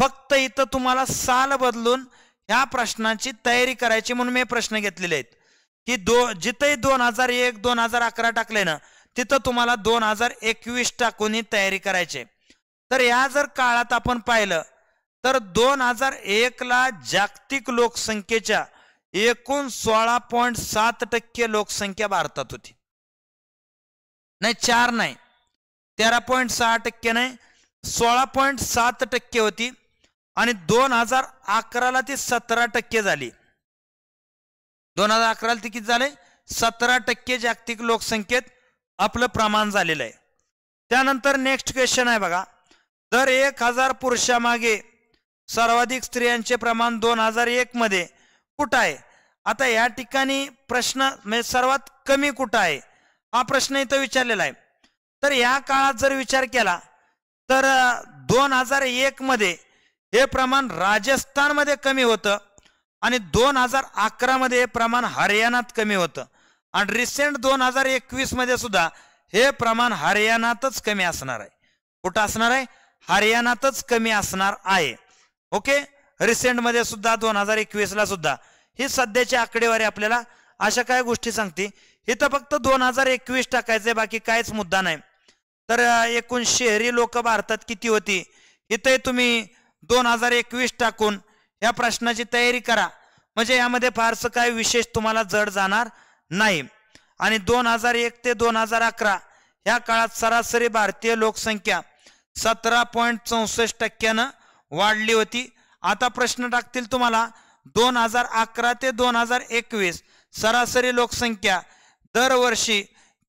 फक्त इथं तुम्हाला साल बदलून ह्या प्रश्नांची तयारी करायची म्हणून मी प्रश्न घेतलेले आहेत की दो जिथे दोन हजार एक दोन हजार अकरा टाकले ना तिथं तुम्हाला दोन हजार एकवीस टाकून ही तयारी करायची तर या जर काळात आपण पाहिलं तर दोन हजार एक ला जागतिक लोकसंख्येच्या एकूण सोळा पॉईंट सात टक्के लोकसंख्या भारतात होती नाही चार नाही तेरा पॉईंट सहा टक्के नाही सोळा पॉईंट सात टक्के होती आणि दोन हजार अकराला ती सतरा टक्के झाली दोन हजार अकराला ती किती झाले सतरा टक्के जागतिक लोकसंख्येत आपलं प्रमाण झालेलं आहे त्यानंतर नेक्स्ट क्वेश्चन आहे बघा दर एक हजार पुरुषामागे सर्वाधिक स्त्रियांचे प्रमाण दोन हजार एक मध्ये कुठं आहे आता या ठिकाणी प्रश्न म्हणजे सर्वात कमी कुठं आहे हा प्रश्न इथं विचारलेला आहे तर या काळात जर विचार केला तर दोन हजार एक मध्ये हे प्रमाण राजस्थानमध्ये कमी होतं आणि दोन हजार अकरामध्ये हे प्रमाण हरियाणात कमी होतं आणि रिसेंट दोन हजार एकवीस मध्ये सुद्धा हे प्रमाण हरियाणातच कमी असणार आहे कुठं असणार आहे हरियाणातच कमी असणार आहे ओके रिसेंट मध्ये सुद्धा दोन हजार एकवीस ला सुद्धा ही सध्याची आकडेवारी आपल्याला अशा काय गोष्टी सांगते इथं फक्त दोन हजार एकवीस टाकायचंय बाकी काहीच मुद्दा नाही तर एकूण शहरी लोक भारतात किती होती इथे तुम्ही दोन हजार एकवीस टाकून या प्रश्नाची तयारी करा म्हणजे यामध्ये फारसं काय विशेष तुम्हाला जड जाणार नाही आणि दोन हजार एक ते दोन हजार अकरा या काळात सरासरी भारतीय लोकसंख्या सतरा पॉईंट चौसष्ट टक्क्यानं वाढली होती आता प्रश्न टाकतील तुम्हाला दोन हजार अकरा ते दोन हजार एकवीस सरासरी लोकसंख्या दरवर्षी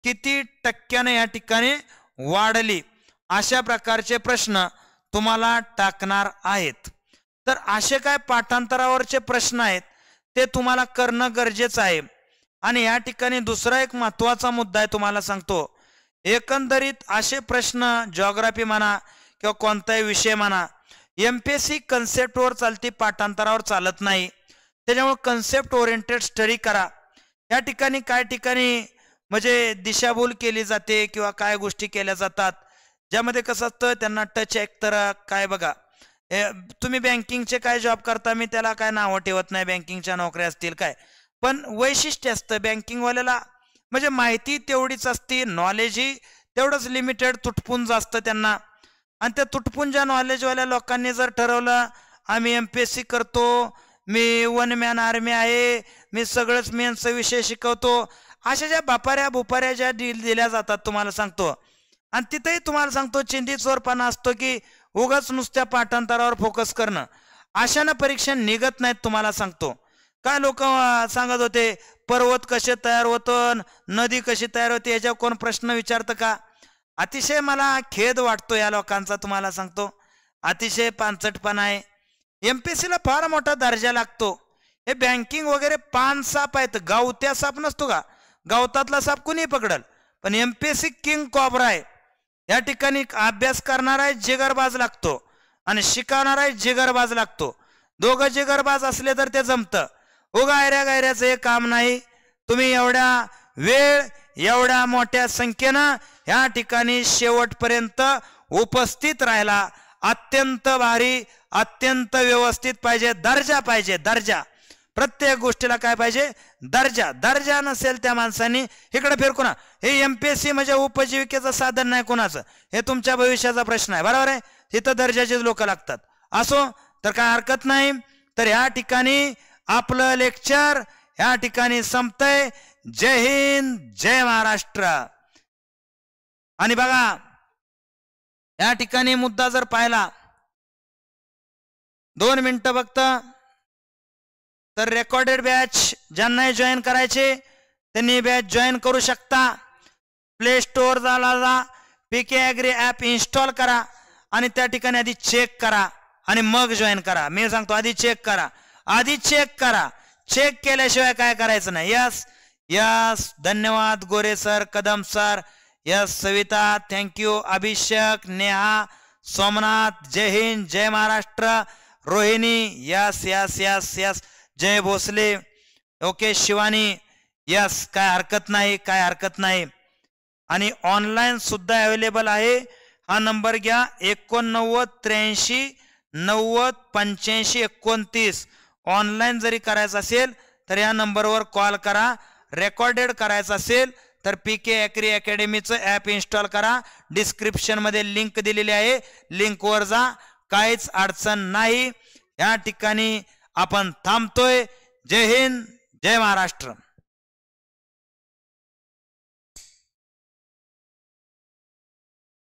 किती टक्क्यानं या ठिकाणी वाढली अशा प्रकारचे प्रश्न तुम्हाला टाकणार आहेत तर असे काय पाठांतरावरचे प्रश्न आहेत ते तुम्हाला करणं गरजेचं आहे आणि या ठिकाणी दुसरा एक महत्वाचा मुद्दा आहे तुम्हाला सांगतो एकंदरीत असे प्रश्न जॉग्राफी म्हणा किंवा कोणताही विषय म्हणा एम पी एस सी कन्सेप्टवर चालती पाठांतरावर चालत नाही त्याच्यामुळे कन्सेप्ट ओरिएंटेड स्टडी करा या ठिकाणी काय ठिकाणी म्हणजे दिशाभूल केली जाते किंवा काय गोष्टी केल्या जातात ज्यामध्ये कसं असतं त्यांना टच एक तर काय बघा तुम्ही बँकिंगचे काय जॉब करता मी त्याला काय नावं ठेवत नाही बँकिंगच्या नोकऱ्या असतील काय पण वैशिष्ट्य असतं बँकिंगवाल्याला म्हणजे माहिती तेवढीच असते नॉलेज ही तेवढंच लिमिटेड तुटपुंज असतं त्यांना आणि त्या तुटपुंजा नॉलेजवाल्या लोकांनी जर ठरवलं आम्ही एम पी एस सी करतो मी वन मॅन आर्मी आहे मी सगळंच मेनचा विषय शिकवतो अशा ज्या बापाऱ्या बुपाऱ्या ज्या डील दिल्या जातात तुम्हाला सांगतो आणि तिथेही तुम्हाला सांगतो चिंधी चोरपणा असतो की उगाच नुसत्या पाठांतरावर फोकस करणं अशानं परीक्षा निघत नाहीत तुम्हाला सांगतो काय लोक सांगत होते पर्वत कसे तयार होतं नदी कशी तयार होते याच्यावर कोण प्रश्न विचारतं का अतिशय मला खेद वाटतो या लोकांचा तुम्हाला सांगतो अतिशय पानचटपणा आहे एम पी सीला फार मोठा दर्जा लागतो हे बँकिंग वगैरे पान साप आहेत गावत्या साप नसतो का गावतातला साप कुणी पकडल पण M P C king cobra आहे या ठिकाणी अभ्यास करणारा जिगरबाज लागतो आणि शिकवणाराही जिगरबाज लागतो दोघं जिगरबाज असले तर ते जमतं हो गायऱ्या गायऱ्याचं हे काम नाही तुम्ही एवढ्या वेळ एवढ्या मोठ्या संख्येनं ह्या ठिकाणी शेवटपर्यंत उपस्थित राहिला अत्यंत भारी अत्यंत व्यवस्थित पाहिजे दर्जा पाहिजे दर्जा प्रत्येक गोष्टीला काय पाहिजे दर्जा दर्जा नसेल त्या माणसांनी इकडे फिर कोणा हे एम पी एस सी म्हणजे उपजीविकेचं साधन नाही कोणाचं हे तुमच्या भविष्याचा प्रश्न आहे बरोबर आहे तिथं दर्जाचे लोक लागतात असो तर काय हरकत नाही तर ह्या ठिकाणी आपलं लेक्चर या ठिकाणी संपतंय जय हिंद जय महाराष्ट्र आणि बघा या ठिकाणी मुद्दा जर पाहिला दोन मिनिटं फक्त तर रेकॉर्डेड बॅच ज्यांनाही जॉईन करायचे त्यांनी बॅच जॉईन करू शकता प्ले स्टोअर झाला पीके ॲग्री ॲप इन्स्टॉल करा आणि त्या ठिकाणी आधी चेक करा आणि मग जॉईन करा मी सांगतो आधी चेक करा आधी चेक करा चेक केल्याशिवाय काय करायचं नाही यस यस धन्यवाद Gore sir Kadam sir yes Savita thank you Abhishek Neha Somnath Jai Hind Jai Maharashtra Rohini yes yes yes yes Jai Bhosale okay Shivani yes काय हरकत नाही काय हरकत नाही आणि ऑनलाईन सुद्धा अवेलेबल आहे हा नंबर घ्या एकोणनव्वद त्र्याऐंशी नव्वद पंच्याऐंशी एकोणतीस ऑनलाईन जरी करायचं असेल तर या नंबरवर कॉल करा रेकॉर्डेड करायचं असेल तर पी के ॲक्री अकॅडमीचं ॲप इन्स्टॉल करा डिस्क्रिप्शनमध्ये लिंक दिलेली आहे लिंकवर जा काहीच अडचण नाही या ठिकाणी आपण थांबतोय जय हिंद जय महाराष्ट्र